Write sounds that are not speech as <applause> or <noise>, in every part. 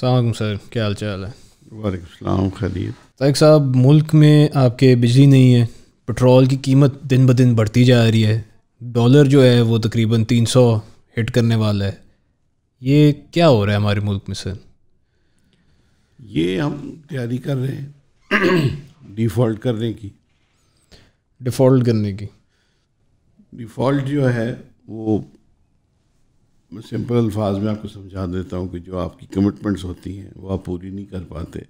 सलाम सर क्या हाल चाल है वालेकाम खरीद ताकि साहब मुल्क में आपके बिजली नहीं है पेट्रोल की कीमत दिन ब दिन बढ़ती जा रही है डॉलर जो है वो तकरीबन तीन सौ हिट करने वाला है ये क्या हो रहा है हमारे मुल्क में सर ये हम तैयारी कर रहे हैं <clears throat> डिफ़ॉल्ट करने की डिफ़ॉल्ट करने की डिफ़ॉल्ट जो है वो मैं सिंपल अल्फाज में आपको समझा देता हूँ कि जो आपकी कमिटमेंट्स होती हैं वो आप पूरी नहीं कर पाते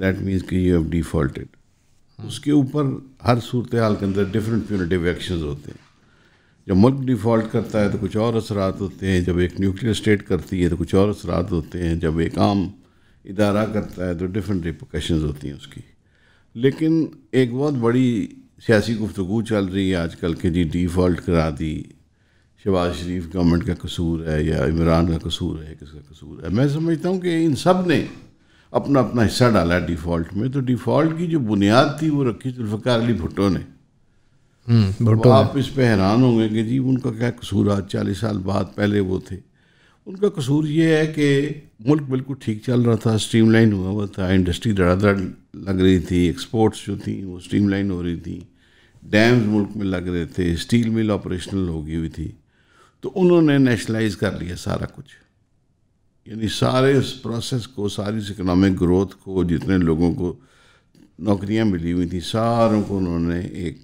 दैट तो मीन्स कि यू हैव डिफॉल्टेड उसके ऊपर हर सूरत हाल के अंदर डिफरेंट प्यूनिटिव एक्शन होते हैं जब मुल्क डिफ़ॉल्ट करता है तो कुछ और असरात होते हैं जब एक न्यूक्लियर स्टेट करती है तो कुछ और असरात होते हैं जब एक आम इदारा करता है तो डिफरेंट रिपोकशन होती हैं उसकी लेकिन एक बहुत बड़ी सियासी गुफ्तु चल रही है आजकल के जी डिफ़ॉल्ट करा दी शहबाज शरीफ गवर्नमेंट का कसूर है या इमरान का कसूर है किसका कसूर है मैं समझता हूँ कि इन सब ने अपना अपना हिस्सा डाला डिफ़ॉल्ट में तो डिफ़ॉल्ट की जो बुनियाद थी वो रखी जुल्फ़कार अली भुट्टो ने तो आप इस पर हैरान होंगे कि जी उनका क्या कसूर आज चालीस साल बाद पहले वो थे उनका कसूर ये है कि मुल्क बिल्कुल ठीक चल रहा था स्ट्रीम लाइन हुआ हुआ था इंडस्ट्री धड़ाधड़ लग रही थी एक्सपोर्ट्स जो थी वो स्ट्रीम लाइन हो रही थी डैम्स मुल्क में लग रहे थे स्टील मिल ऑपरेशनल हो गई हुई थी तो उन्होंने नेशनलाइज कर लिया सारा कुछ यानी सारे इस प्रोसेस को सारी इस इकनॉमिक ग्रोथ को जितने लोगों को नौकरियां मिली हुई थी सारों को उन्होंने एक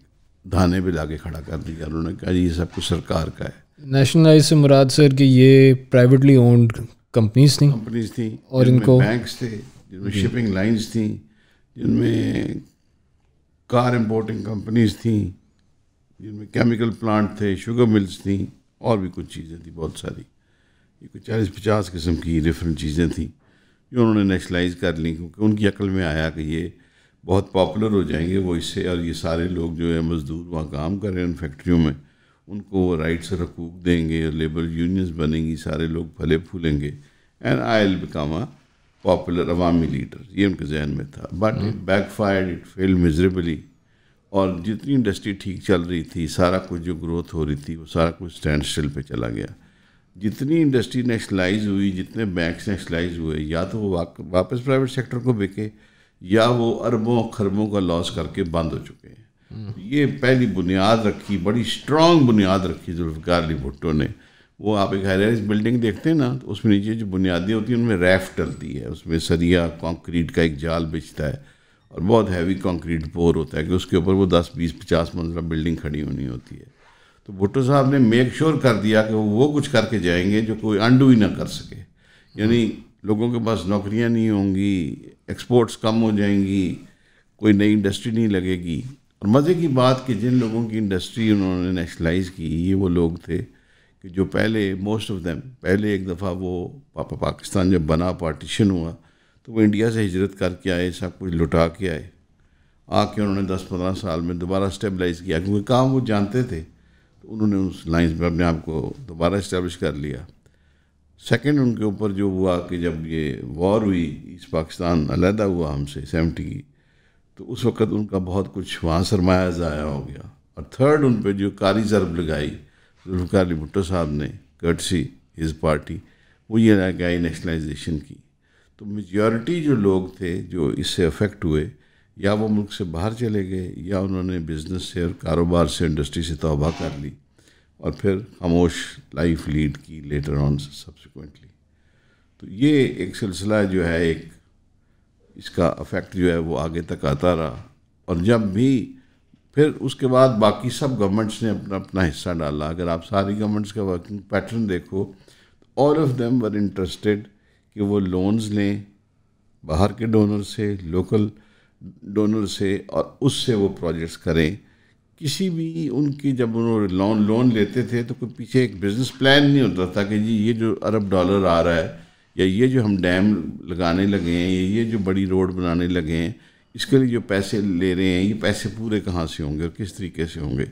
धाने पर ला के खड़ा कर दिया उन्होंने कहा ये सब कुछ सरकार का है नेशनलाइज से मुराद सर कि ये प्राइवेटली ओन्ड कंपनीज थी कंपनीज थी और इनको बैंक्स थे जिनमें शिपिंग लाइंस थी जिनमें कार इंपोर्टिंग कंपनीज थी जिनमें केमिकल प्लांट थे शुगर मिल्स थी और भी कुछ चीज़ें थी बहुत सारी ये कुछ चालीस पचास किस्म की डिफरेंट चीज़ें थी जो उन्होंने नेशनलाइज कर ली क्योंकि उनकी अकल में आया कि ये बहुत पॉपुलर हो जाएंगे वो इससे और ये सारे लोग जो है मज़दूर वहाँ काम कर रहे हैं उन फैक्ट्रियों में उनको वो राइट्स हकूक देंगे और लेबर यूनियंस बनेंगी सारे लोग फले फूलेंगे and I'll become a popular अवामी लीडर ये उनके जहन में था but it backfire it fail miserably और जितनी इंडस्ट्री ठीक चल रही थी सारा कुछ जो ग्रोथ हो रही थी वो सारा कुछ स्टैंड स्टिल पर चला गया जितनी इंडस्ट्री नेशनलाइज हुई जितने बैंक नेशनलाइज हुए या तो वो वापस प्राइवेट सेक्टर को बिके या वो अरबों खरबों का लॉस करके बंद हो चुके हैं हम्म। ये पहली बुनियाद रखी बड़ी स्ट्रॉन्ग बुनियाद रखी जुल्फकार अली भुट्टो ने वो आप एक हाई बिल्डिंग देखते हैं ना तो उसमें नीचे जो बुनियादी होती हैं उनमें रैफ डलती है उसमें सरिया कंक्रीट का एक जाल बिछता है और बहुत हैवी कंक्रीट पोर होता है कि उसके ऊपर वो दस बीस पचास मंजिला बिल्डिंग खड़ी होनी होती है तो भुट्टो साहब ने मेक श्योर कर दिया कि वो कुछ करके जाएंगे जो कोई अंडू ही ना कर सके यानी लोगों के पास नौकरियां नहीं होंगी एक्सपोर्ट्स कम हो जाएंगी कोई नई इंडस्ट्री नहीं लगेगी और मज़े की बात कि जिन लोगों की इंडस्ट्री उन्होंने नेशनलाइज की ये वो लोग थे कि जो पहले मोस्ट ऑफ देम पहले एक दफ़ा वो पाकिस्तान जब बना पार्टीशन हुआ तो वो इंडिया से हिजरत करके आए सब कुछ लुटा के आए आके उन्होंने दस पंद्रह साल में दोबारा स्टेबलाइज किया क्योंकि काम वो जानते थे तो उन्होंने उस लाइन्स में अपने आप को दोबारा इस्टेब्लिश कर लिया सेकेंड उनके ऊपर जो हुआ कि जब ये वॉर हुई इस पाकिस्तान अलहदा हुआ हमसे सेवेंटी की तो उस वक़्त उनका बहुत कुछ वहाँ सरमाया ज़ाया हो गया और थर्ड उन पर जो कारी ज़रब लगाई जुल्फ़ारली भुट्टो साहब ने कर्टसी हिज पार्टी वो ये लगाई नेशनलाइजेशन की तो मेजॉरिटी जो लोग थे जो इससे अफेक्ट हुए या वो मुल्क से बाहर चले गए या उन्होंने बिज़नेस से और कारोबार से इंडस्ट्री से तोबा कर ली और फिर खामोश लाइफ लीड की लेटर ऑन सब्सिक्वेंटली तो ये एक सिलसिला जो है एक इसका अफेक्ट जो है वो आगे तक आता रहा और जब भी फिर उसके बाद बाकी सब गवर्नमेंट्स ने अपना अपना हिस्सा डाला अगर आप सारी गवर्नमेंट्स का वर्किंग पैटर्न देखो all of them were interested कि वो लोन्स लें बाहर के डोनर से लोकल डोनर से और उससे वो प्रोजेक्ट्स करें किसी भी उनकी जब उन्होंने लोन लोन लेते थे तो कोई पीछे एक बिज़नेस प्लान नहीं होता था कि जी ये जो अरब डॉलर आ रहा है या ये जो हम डैम लगाने लगे हैं या ये जो बड़ी रोड बनाने लगे हैं इसके लिए जो पैसे ले रहे हैं ये पैसे पूरे कहाँ से होंगे और किस तरीके से होंगे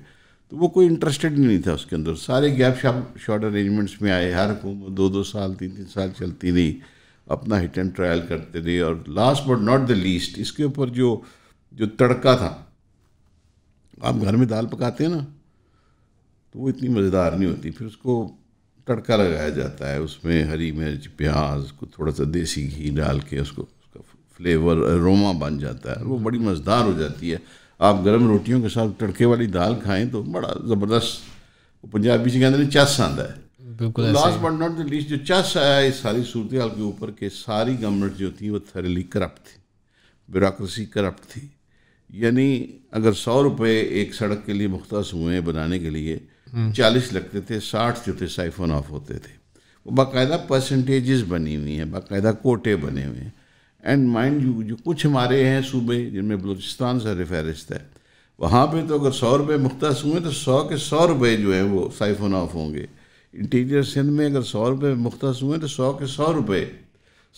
तो वो कोई इंटरेस्टेड नहीं था उसके अंदर सारे गैप शॉर्ट अरेंजमेंट्स में आए हर हुकूमत दो दो साल तीन तीन साल चलती रही अपना हिट एंड ट्रायल करते रहे और last but not the least इसके ऊपर जो जो तड़का था आप घर में दाल पकाते हैं ना तो वो इतनी मज़ेदार नहीं होती फिर उसको तड़का लगाया जाता है उसमें हरी मिर्च प्याज को थोड़ा सा देसी घी डाल के उसको उसका फ्लेवर अरोमा बन जाता है वो बड़ी मज़ेदार हो जाती है आप गर्म रोटियों के साथ तड़के वाली दाल खाएं तो बड़ा ज़बरदस्त पंजाबी से कहते हैं चस आंदा है last but not the least जो चस आया इस सारी सूरत हाल के ऊपर के सारी गवर्नमेंट जो थी वो थरली करप्ट थी ब्यूरोसी करप्ट थी यानी अगर सौ रुपये एक सड़क के लिए मुख्तस हुए बनाने के लिए हम्म। चालीस लगते थे साठ जो थे साइफन ऑफ होते थे वो बाकायदा परसेंटेज बनी हुई हैं बाकायदा कोटे बने हुए हैं एंड माइंड यू जो कुछ हमारे हैं सूबे जिनमें बलूचिस्तान सर फहरिस्त है वहाँ पे तो अगर सौ रुपये मुख्त हुए तो सौ के सौ रुपये जो हैं वो साइफन ऑफ होंगे इंटीरियर सिंध में अगर सौ रुपये मुख्त हुए तो सौ के सौ रुपये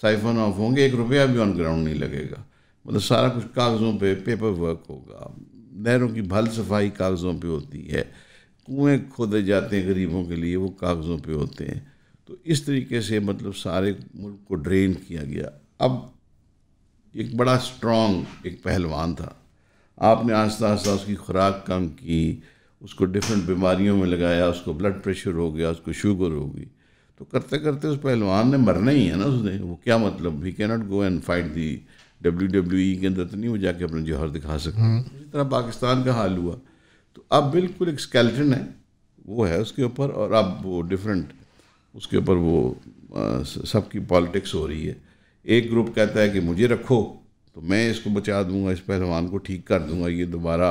साइफन ऑफ होंगे एक रुपया भी ऑन ग्राउंड नहीं लगेगा मतलब सारा कुछ कागज़ों पे पेपर वर्क होगा नहरों की भल सफाई कागज़ों पे होती है कुएँ खोदे जाते हैं गरीबों के लिए वो कागज़ों पे होते हैं तो इस तरीके से मतलब सारे मुल्क को ड्रेन किया गया अब एक बड़ा स्ट्रॉन्ग एक पहलवान था आपने आस्ता आस्ता उसकी खुराक कम की उसको डिफरेंट बीमारियों में लगाया उसको ब्लड प्रेशर हो गया उसको शुगर हो गई तो करते करते उस पहलवान ने मरना ही है ना उसने वो क्या मतलब we can not go and fight the W W E के अंदर तो नहीं वो जाके अपना जौहर दिखा सकते उसी हम्म। तरह पाकिस्तान का हाल हुआ तो अब बिल्कुल एक स्केल्टन है वो है उसके ऊपर और अब वो डिफरेंट उसके ऊपर वो सबकी पॉलिटिक्स हो रही है एक ग्रुप कहता है कि मुझे रखो तो मैं इसको बचा दूंगा इस पहलवान को ठीक कर दूंगा ये दोबारा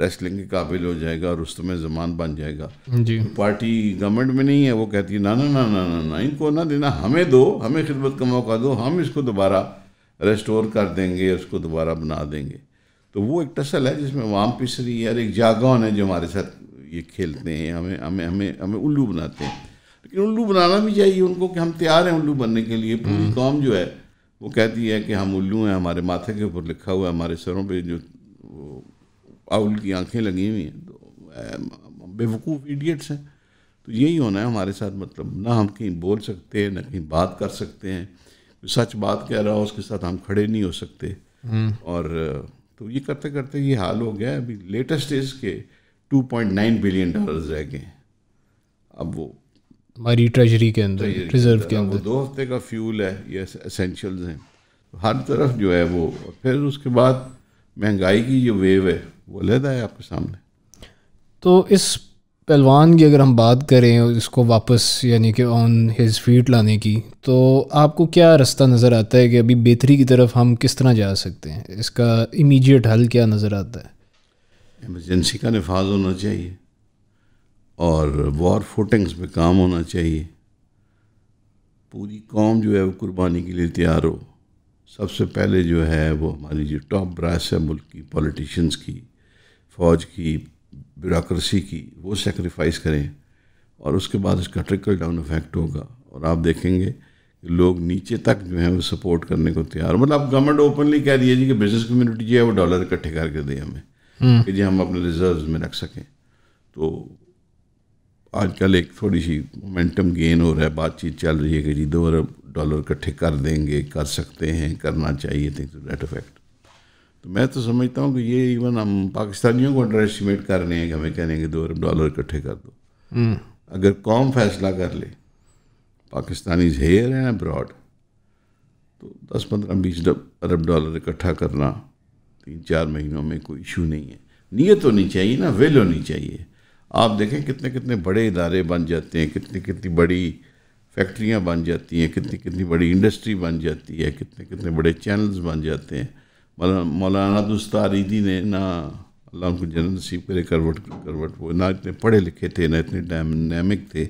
रेस्लिंग के काबिल हो जाएगा और उसमें जमान बन जाएगा जी तो पार्टी गवर्नमेंट में नहीं है वो कहती है ना ना ना ना ना ना इनको ना देना हमें दो हमें खिदमत का मौका दो हम इसको दोबारा रेस्टोर कर देंगे उसको दोबारा बना देंगे तो वो एक टसल है जिसमें वाम पिस रही है और एक जागौन है जो हमारे साथ ये खेलते हैं हमें हमें हमें हमें उल्लू बनाते हैं लेकिन उल्लू बनाना भी चाहिए उनको कि हम तैयार हैं उल्लू बनने के लिए पूरी हम्म। कौम जो है वो कहती है कि हम उल्लू हैं हमारे माथे के ऊपर लिखा हुआ है हमारे सरों पे जो आउल की आंखें लगी हुई हैं तो बेवकूफ़ इडियट्स हैं तो यही होना है हमारे साथ मतलब ना हम कहीं बोल सकते हैं ना कहीं बात कर सकते हैं सच बात कह रहा हो उसके साथ हम खड़े नहीं हो सकते हम्म। और तो ये करते करते ये हाल हो गया अभी लेटेस्ट इसके 2.9 बिलियन डॉलर्स रह गए अब वो हमारी ट्रेजरी के अंदर रिजर्व के अंदर दो हफ्ते का फ्यूल है ये असेंशियल्स हैं हर तरफ जो है वो फिर उसके बाद महंगाई की जो वेव है वो लेता है आपके सामने तो इस पहलवान की अगर हम बात करें इसको वापस यानी कि ऑन हिज फीट लाने की तो आपको क्या रास्ता नज़र आता है कि अभी बेहतरी की तरफ हम किस तरह जा सकते हैं इसका इमीडिएट हल क्या नज़र आता है एमरजेंसी का नफाज होना चाहिए और वॉर फुटिंग्स पे काम होना चाहिए पूरी कौम जो है वो कुर्बानी के लिए तैयार हो सबसे पहले जो है वो हमारी जो टॉप ब्रास है मुल्क की पॉलिटिशन्स की फ़ौज की ब्यूरोसी की वो सेक्रीफाइस करें और उसके बाद उसका ट्रिकल डाउन इफेक्ट होगा और आप देखेंगे कि लोग नीचे तक जो है वो सपोर्ट करने को तैयार मतलब आप गवर्नमेंट ओपनली कह जी कि बिज़नेस कम्युनिटी जो है वो डॉलर इकट्ठे करके दें हमें हम्म। कि जी हम अपने रिजर्व में रख सकें तो आजकल एक थोड़ी सी मोमेंटम गेन हो रहा है बातचीत चल रही है कि जी दो अरब डॉलर इकट्ठे कर देंगे कर सकते हैं करना चाहिए थिंग टू डेट इफेक्ट तो मैं तो समझता हूँ कि ये इवन हम पाकिस्तानियों को अंडर एस्टिमेट कर रहे हैं कि हमें कहने के दो अरब डॉलर इकट्ठे कर दो हम्म। अगर कौम फैसला कर ले पाकिस्तानीज हेयर हैं अब्रॉड तो दस पंद्रह बीस अरब डॉलर इकट्ठा करना तीन चार महीनों में कोई इशू नहीं है नीयत होनी चाहिए ना विल होनी चाहिए आप देखें कितने कितने बड़े इदारे बन जाते हैं कितनी कितनी बड़ी फैक्ट्रियाँ बन जाती हैं कितनी कितनी बड़ी इंडस्ट्री बन जाती है कितने कितने बड़े चैनल्स बन जाते हैं मौलाना दस्तारीदी ने ना अल्लाह उनको जन्म नसीब करे करवट करवट वो ना इतने पढ़े लिखे थे ना इतने डायनेमिक थे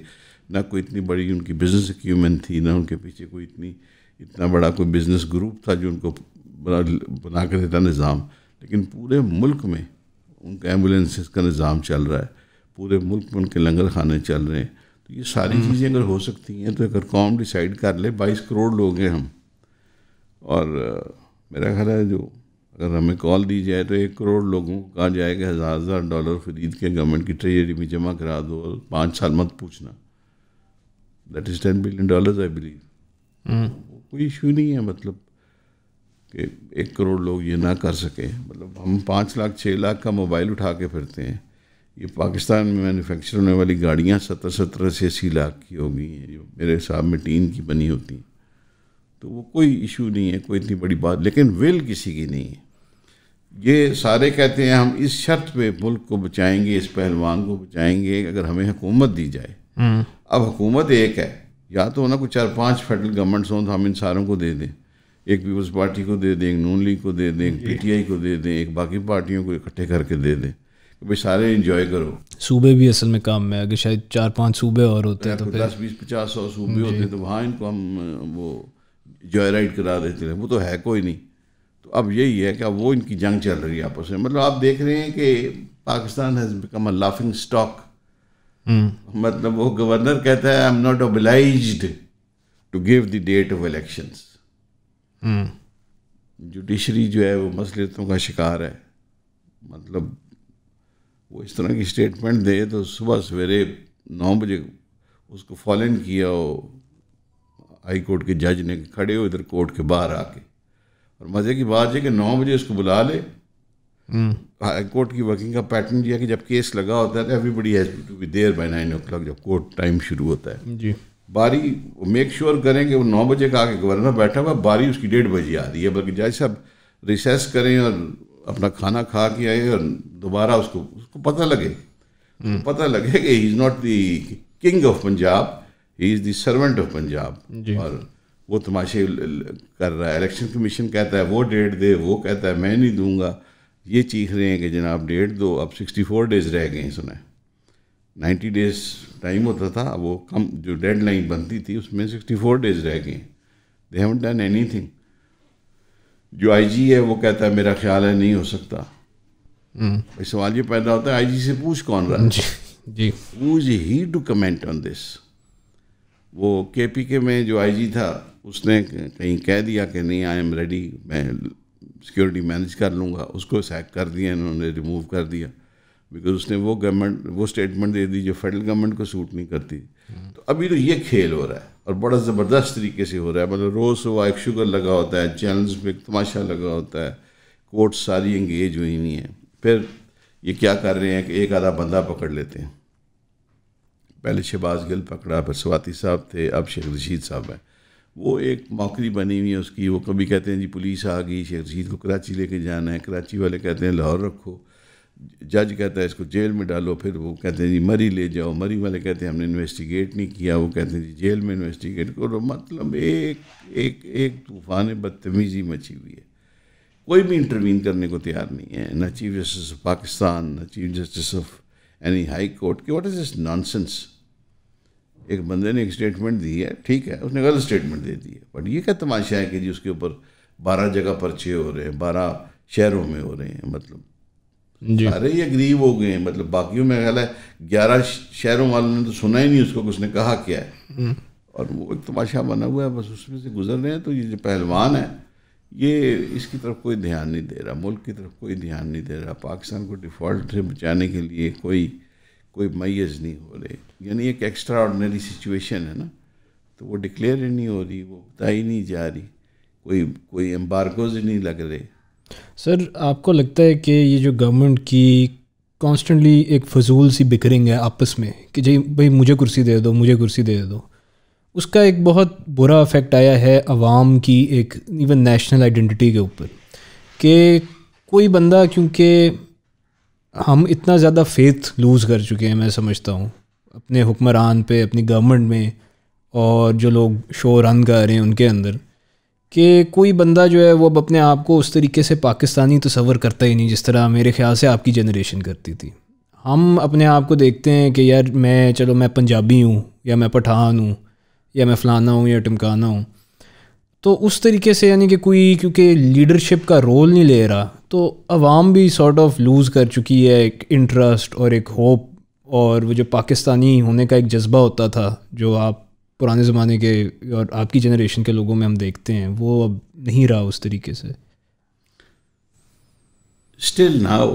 ना कोई इतनी बड़ी उनकी बिजनेस इक्वमेंट थी ना उनके पीछे कोई इतनी इतना बड़ा कोई बिजनेस ग्रुप था जो उनको बना बना कर देता निज़ाम लेकिन पूरे मुल्क में उनका एम्बुलेंसेस का निज़ाम चल रहा है पूरे मुल्क में उनके लंगर खाने चल रहे हैं तो ये सारी हम्म। चीज़ें अगर हो सकती हैं तो अगर कौम डिसाइड कर ले बाईस करोड़ लोग हैं हम और मेरा ख्याल है जो अगर हमें कॉल दी जाए तो एक करोड़ लोगों को कहा जाए कि हज़ार हज़ार डॉलर खरीद के गवर्नमेंट की ट्रेजरी में जमा करा दो और पाँच साल मत पूछना that is ten billion dollar I believe कोई इशू नहीं है मतलब कि एक करोड़ लोग ये ना कर सकें मतलब हम पाँच लाख छः लाख का मोबाइल उठा के फिरते हैं ये पाकिस्तान में मैन्युफैक्चर होने वाली गाड़ियाँ सत्रह सत्रह से अस्सी लाख की हो गई हैं जो मेरे हिसाब में टीन की बनी होती हैं तो वो कोई इशू नहीं है कोई इतनी बड़ी बात लेकिन विल किसी की नहीं है ये सारे कहते हैं हम इस शर्त पे मुल्क को बचाएंगे इस पहलवान को बचाएंगे अगर हमें हुकूमत दी जाए हम्म। अब हुकूमत एक है या तो ना कुछ चार पांच फेडरल गवर्नमेंट्स हों तो हम इन सारों को दे दें एक पीपल्स पार्टी को दे दें एक नून लीग को दे दें एक पीटीआई को दे दें एक बाकी पार्टियों को इकट्ठे करके दे दें भाई सारे इंजॉय करो सूबे भी असल में काम में अगर शायद चार पांच सूबे और होते हैं तो दस बीस पचास सौ सूबे होते हैं तो वहाँ इनको हम वो जॉय राइड करा देते हैं वो तो है कोई नहीं तो अब यही है कि अब वो इनकी जंग चल रही है आपस में मतलब आप देख रहे हैं कि Pakistan has become a laughing stock मतलब वो गवर्नर कहता है I am not oblige to give the date of election judiciary जो है वो मसलतों का शिकार है मतलब वो इस तरह की स्टेटमेंट दे तो सुबह सवेरे नौ बजे उसको फॉलो इन किया हो हाई कोर्ट के जज ने खड़े हो इधर कोर्ट के बाहर आके और मज़े की बात है कि नौ बजे उसको बुला ले हाई हम्म। कोर्ट की वर्किंग का पैटर्न यह है कि जब केस लगा होता है तो everybody has to be there by nine o'clock जब कोर्ट टाइम शुरू होता है जी बारी मेक श्योर sure करें कि वो नौ बजे का आके गवर्नर बैठा हुआ बारी उसकी डेढ़ बजे आ रही है बल्कि जज साहब रिसेस करें और अपना खाना खा के आए और दोबारा उसको उसको पता लगे hmm. पता लगे कि he is not the king of Punjab he is the servant of Punjab और वो तमाशे कर रहा है इलेक्शन कमीशन कहता है वो डेट दे वो कहता है मैं नहीं दूंगा ये चीख रहे हैं कि जनाब डेट दो अब सिक्सटी फोर डेज रह गए हैं सुना नाइन्टी डेज टाइम होता था वो कम जो डेड लाइन बनती थी उसमें सिक्सटी फोर डेज रह गए they have done anything जो आईजी है वो कहता है मेरा ख्याल है नहीं हो सकता हम्म। सवाल ये पैदा होता है आईजी से पूछ कौन रहा है जी पूछ ही टू कमेंट ऑन दिस वो के पी के में जो आईजी था उसने कहीं कह दिया कि नहीं आई एम रेडी मैं सिक्योरिटी मैनेज कर लूँगा उसको सैक कर दिया इन्होंने रिमूव कर दिया बिकॉज उसने वो गवर्नमेंट वो स्टेटमेंट दे दी जो फेडरल गवर्नमेंट को सूट नहीं करती हम्म। तो अभी तो ये खेल हो रहा है और बड़ा ज़बरदस्त तरीके से हो रहा है मतलब रोज़ वाइफ शुगर लगा होता है चैनल्स पे तमाशा लगा होता है कोर्ट सारी इंगेज हुई हुई हैं फिर ये क्या कर रहे हैं कि एक आधा बंदा पकड़ लेते हैं पहले शहबाज गिल पकड़ा फिर स्वाति साहब थे अब शेख रशीद साहब हैं वो एक मौकरी बनी हुई है उसकी वो कभी कहते हैं जी पुलिस आ गई शेख रशीद को कराची लेके जाना है कराची वाले कहते हैं लाहौर रखो जज कहता है इसको जेल में डालो फिर वो कहते हैं जी मरी ले जाओ मरी वाले कहते हैं हमने इन्वेस्टिगेट नहीं किया वो कहते हैं जी जेल में इन्वेस्टिगेट करो मतलब एक एक एक तूफान बदतमीज़ी मची हुई है कोई भी इंटरवीन करने को तैयार नहीं है ना चीफ जस्टिस ऑफ पाकिस्तान ना chief justice of any high court के वट इज़ दिस नॉनसेंस एक बंदे ने एक स्टेटमेंट दी है ठीक है उसने गलत स्टेटमेंट दे दी है बट ये क्या तमाशा है कि जी उसके ऊपर बारह जगह पर्चे हो रहे हैं बारह शहरों में हो रहे हैं मतलब सारे ही अग्रीव हो गए मतलब बाकियों में ख्याल है ग्यारह शहरों वालों ने तो सुना ही नहीं उसको उसने कहा क्या है हम्म। और वो एक तमाशा बना हुआ है बस उसमें से गुजर रहे हैं तो ये जो पहलवान है ये इसकी तरफ कोई ध्यान नहीं दे रहा मुल्क की तरफ कोई ध्यान नहीं दे रहा पाकिस्तान को डिफ़ॉल्ट से बचाने के लिए कोई कोई मैज़ नहीं हो रहे यानी एक एक्स्ट्रा ऑर्डनरी सिचुएशन है ना तो वो डिक्लेयर ही नहीं हो रही वो बताई नहीं जा रही कोई कोई एम्बार्कोज नहीं लग रहे सर आपको लगता है कि ये जो गवर्नमेंट की कॉन्स्टेंटली एक फजूल सी बिकरिंग है आपस में कि जी भाई मुझे कुर्सी दे दो मुझे कुर्सी दे दो उसका एक बहुत बुरा इफ़ेक्ट आया है अवाम की एक इवन नेशनल आइडेंटिटी के ऊपर कि कोई बंदा क्योंकि हम इतना ज़्यादा फेथ लूज़ कर चुके हैं मैं समझता हूँ अपने हुक्मरान पे अपनी गवर्नमेंट में और जो लोग शो रन कर रहे हैं उनके अंदर कि कोई बंदा जो है वो अब अपने आप को उस तरीके से पाकिस्तानी तस्वर करता ही नहीं जिस तरह मेरे ख्याल से आपकी जनरेशन करती थी हम अपने आप को देखते हैं कि यार मैं चलो मैं पंजाबी हूँ या मैं पठान हूँ या मैं फ़लाना हूँ या टमकाना हूँ तो उस तरीके से यानी कि कोई क्योंकि लीडरशिप का रोल नहीं ले रहा तो अवाम भी सॉर्ट ऑफ लूज़ कर चुकी है एक इंटरेस्ट और एक होप और वो जो पाकिस्तानी होने का एक जज्बा होता था जो आप पुराने ज़माने के और आपकी जनरेशन के लोगों में हम देखते हैं वो अब नहीं रहा उस तरीके से स्टिल नाउ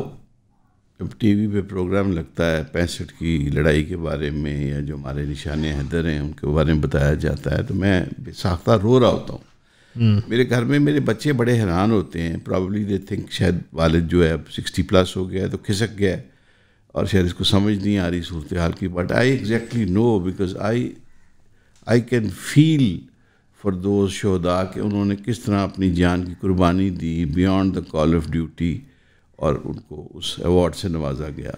जब टीवी पे प्रोग्राम लगता है पैंसठ की लड़ाई के बारे में या जो हमारे निशान हैदर हैं उनके बारे में बताया जाता है तो मैं बेसाख्ता रो रहा होता हूँ Hmm. मेरे घर में मेरे बच्चे बड़े हैरान होते हैं प्रॉब्ली दे थिंक शायद वालद जो है अब सिक्सटी प्लस हो गया है तो खिसक गया है और शायद इसको समझ नहीं आ रही सूरत हाल की but I exactly know because I I can feel for those शहदा कि उन्होंने किस तरह अपनी जान की कुर्बानी दी beyond the call of duty और उनको उस अवार्ड से नवाजा गया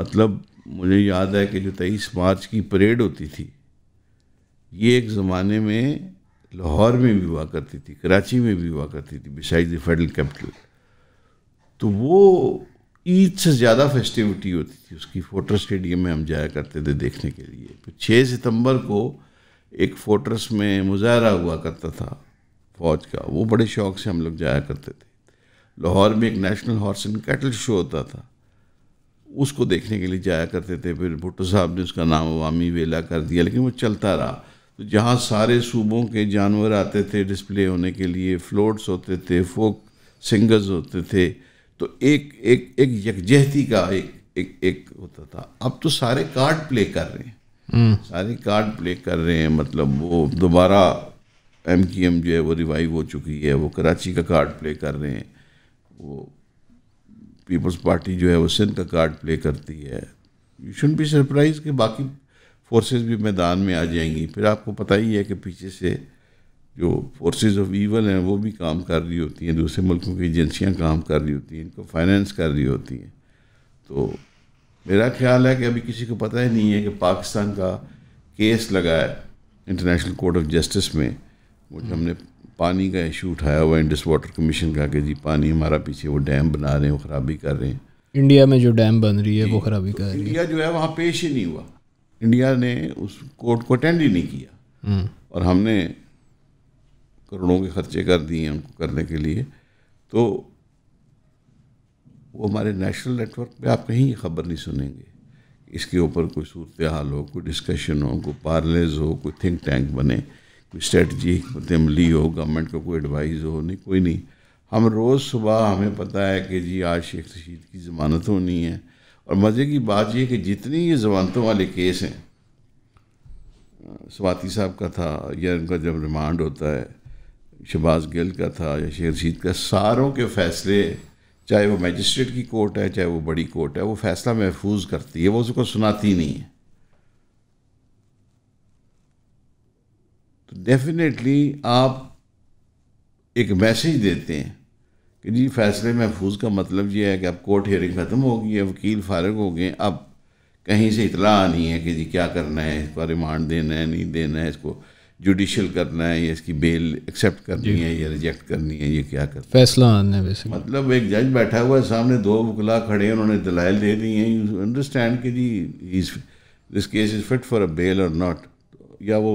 मतलब मुझे याद है कि जो तेईस मार्च की परेड होती थी ये एक ज़माने में लाहौर में भी हुआ करती थी कराची में भी हुआ करती थी बिसाइज द फेडरल कैपिटल तो वो ईद से ज़्यादा फेस्टिविटी होती थी उसकी फोटो स्टेडियम में हम जाया करते थे देखने के लिए तो छः सितम्बर को एक फोर्ट्रेस में मुजाहरा हुआ करता था फ़ौज का वो बड़े शौक से हम लोग जाया करते थे लाहौर में एक national horse and cattle show होता था उसको देखने के लिए जाया करते थे फिर भुट्टो साहब ने उसका नाम अवामी वेला कर दिया लेकिन वो चलता रहा तो जहाँ सारे सूबों के जानवर आते थे डिस्प्ले होने के लिए फ्लोट्स होते थे फोक सिंगर्स होते थे तो एक एक एक यकजहती का एक एक एक होता था अब तो सारे कार्ड प्ले कर रहे हैं सारे कार्ड प्ले कर रहे हैं मतलब वो दोबारा एम की एम जो है वो रिवाइव हो चुकी है वो कराची का कार्ड प्ले कर रहे हैं वो पीपल्स पार्टी जो है वो सिंध का कार्ड प्ले करती है यू शुड बी सरप्राइज कि बाकी फोर्सेस भी मैदान में आ जाएंगी फिर आपको पता ही है कि पीछे से जो फोर्सेस ऑफ ईवल हैं वो भी काम कर रही होती हैं दूसरे मुल्कों की एजेंसियाँ काम कर रही होती हैं इनको फाइनेंस कर रही होती हैं तो मेरा ख्याल है कि अभी किसी को पता ही नहीं है कि पाकिस्तान का केस लगा है इंटरनेशनल कोर्ट ऑफ जस्टिस में वो हम्म। हमने पानी का इशू उठाया हुआ इंडस वाटर कमीशन का कि जी पानी हमारा पीछे वो डैम बना रहे हैं वो खराबी कर रहे हैं इंडिया में जो डैम बन रही है वो खराबी कर तो रही है इंडिया जो है वहाँ पेश ही नहीं हुआ इंडिया ने उस कोर्ट को अटेंड ही नहीं किया हम्म। और हमने करोड़ों के खर्चे कर दिए हैं उनको करने के लिए तो वो हमारे नेशनल नेटवर्क पे आप कहीं खबर नहीं सुनेंगे इसके ऊपर कोई सूरत हाल हो कोई डिस्कशन हो कोई पार्लेज हो कोई थिंक टैंक बने कोई स्ट्रेटजी अमली हो गवर्नमेंट को कोई एडवाइस हो नहीं कोई नहीं हम रोज़ सुबह हमें पता है कि जी आज शेख रशीद की ज़मानत होनी है और मज़े की बात यह कि जितनी ये जमानतों वाले केस हैं स्वाति साहब का था या उनका जब रिमांड होता है शहबाज़ गिल का था या शेख रशीद का सारों के फैसले चाहे वो मजिस्ट्रेट की कोर्ट है चाहे वो बड़ी कोर्ट है वो फैसला महफूज करती है वो उसको सुनाती नहीं है तो डेफिनेटली आप एक मैसेज देते हैं कि जी फैसले महफूज का मतलब ये है कि अब कोर्ट हियरिंग ख़त्म हो गई है वकील फारग हो गए अब कहीं से इतला आनी है कि जी क्या करना है इसको रिमांड देना है नहीं देना है इसको जुडिशल करना है या इसकी बेल एक्सेप्ट करनी है या रिजेक्ट करनी है ये क्या कर फैसला आने है मतलब एक जज बैठा हुआ है सामने दो वकला खड़े हैं उन्होंने दलाइल दे दी हैं यू अंडरस्टैंड कि जी is this case is fit for a bail और नॉट या वो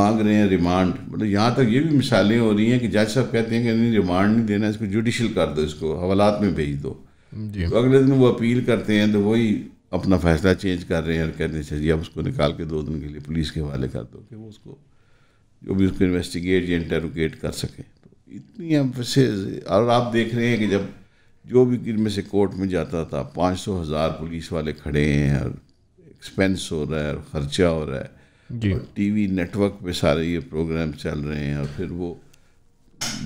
मांग रहे हैं रिमांड मतलब यहाँ तक ये भी मिसालें हो रही हैं कि जज साहब कहते हैं कि नहीं रिमांड नहीं देना इसको जुडिशल कर दो इसको हवालात में भेज दो तो अगले दिन वो अपील करते हैं तो वही अपना फैसला चेंज कर रहे हैं और कहते हैं अच्छा जी अब उसको निकाल के दो दिन के लिए पुलिस के हवाले कर दो कि वो उसको जो भी उसको इन्वेस्टिगेट या इंटेरोगेट कर सके तो इतनी एम्फेसिस और आप देख रहे हैं कि जब जो भी में से कोर्ट में जाता था पाँच सौ हज़ार पुलिस वाले खड़े हैं और एक्सपेंस हो रहा है और ख़र्चा हो रहा है जी। और टीवी नेटवर्क पे सारे ये प्रोग्राम चल रहे हैं और फिर वो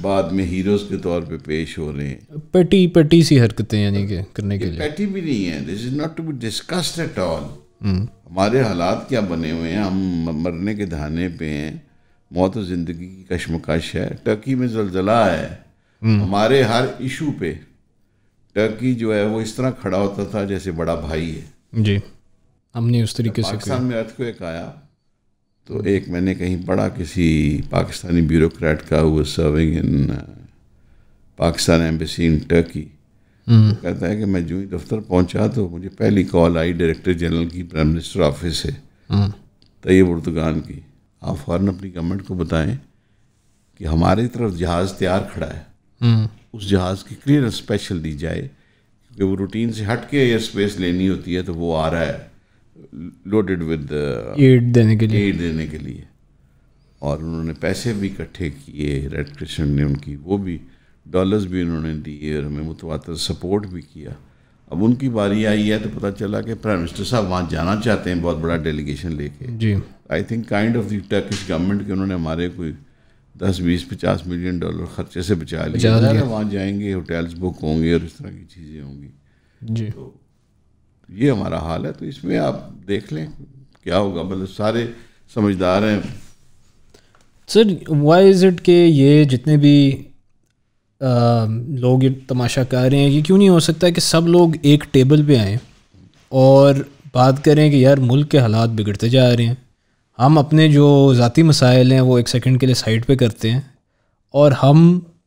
बाद में हीरोज़ के तौर पे पेश हो रहे हैं पेटी पेटी सी हरकतें यानी कि करने के लिए पेटी भी नहीं है this is not to be discussed at all हमारे हालात क्या बने हुए हैं हम मरने के दहाने पे हैं मौत और ज़िंदगी की कशमकश है टर्की में जलजला है हम्म। हमारे हर इशू पे टर्की जो है वो इस तरह खड़ा होता था जैसे बड़ा भाई है जी हमने उस तरीके से पाकिस्तान में एक आया तो एक मैंने कहीं पढ़ा किसी पाकिस्तानी ब्यूरोक्रेट का uh, हम्म। वो serving in Pakistan embassy in Turkey तो कहता है कि मैं जूं दफ्तर पहुंचा तो मुझे पहली कॉल आई डायरेक्टर जनरल की प्राइम मिनिस्टर ऑफिस से हम्म। तय उर्दगान की आप फ़ौर अपनी गवर्नमेंट को बताएं कि हमारी तरफ जहाज़ तैयार खड़ा है हम्म। उस जहाज़ की क्लियरेंस स्पेशल दी जाए क्योंकि वो रूटीन से हट के एयर स्पेस लेनी होती है तो वो आ रहा है लोडेड विद एड देने के लिए एड देने के लिए और उन्होंने पैसे भी इकट्ठे किए रेड क्रिशन ने उनकी वो भी डॉलर्स भी उन्होंने दिए और हमें मुतवा सपोर्ट भी किया अब उनकी बारी आई है तो पता चला कि प्राइम मिनिस्टर साहब वहाँ जाना चाहते हैं बहुत बड़ा डेलीगेशन लेके जी I think kind of the Turkish government के उन्होंने हमारे कोई दस बीस पचास मिलियन डॉलर खर्चे से बचा लिया वहाँ जाएंगे होटल्स बुक होंगे और इस तरह की चीज़ें होंगी जी तो ये हमारा हाल है तो इसमें आप देख लें क्या होगा मतलब सारे समझदार हैं सर वाई इज़ इट के ये जितने भी लोग ये तमाशा कर रहे हैं ये क्यों नहीं हो सकता कि सब लोग एक टेबल पे आएँ और बात करें कि यार मुल्क के हालात बिगड़ते जा रहे हैं हम अपने जो ज़ाती मसाइल हैं वो एक सेकंड के लिए साइड पे करते हैं और हम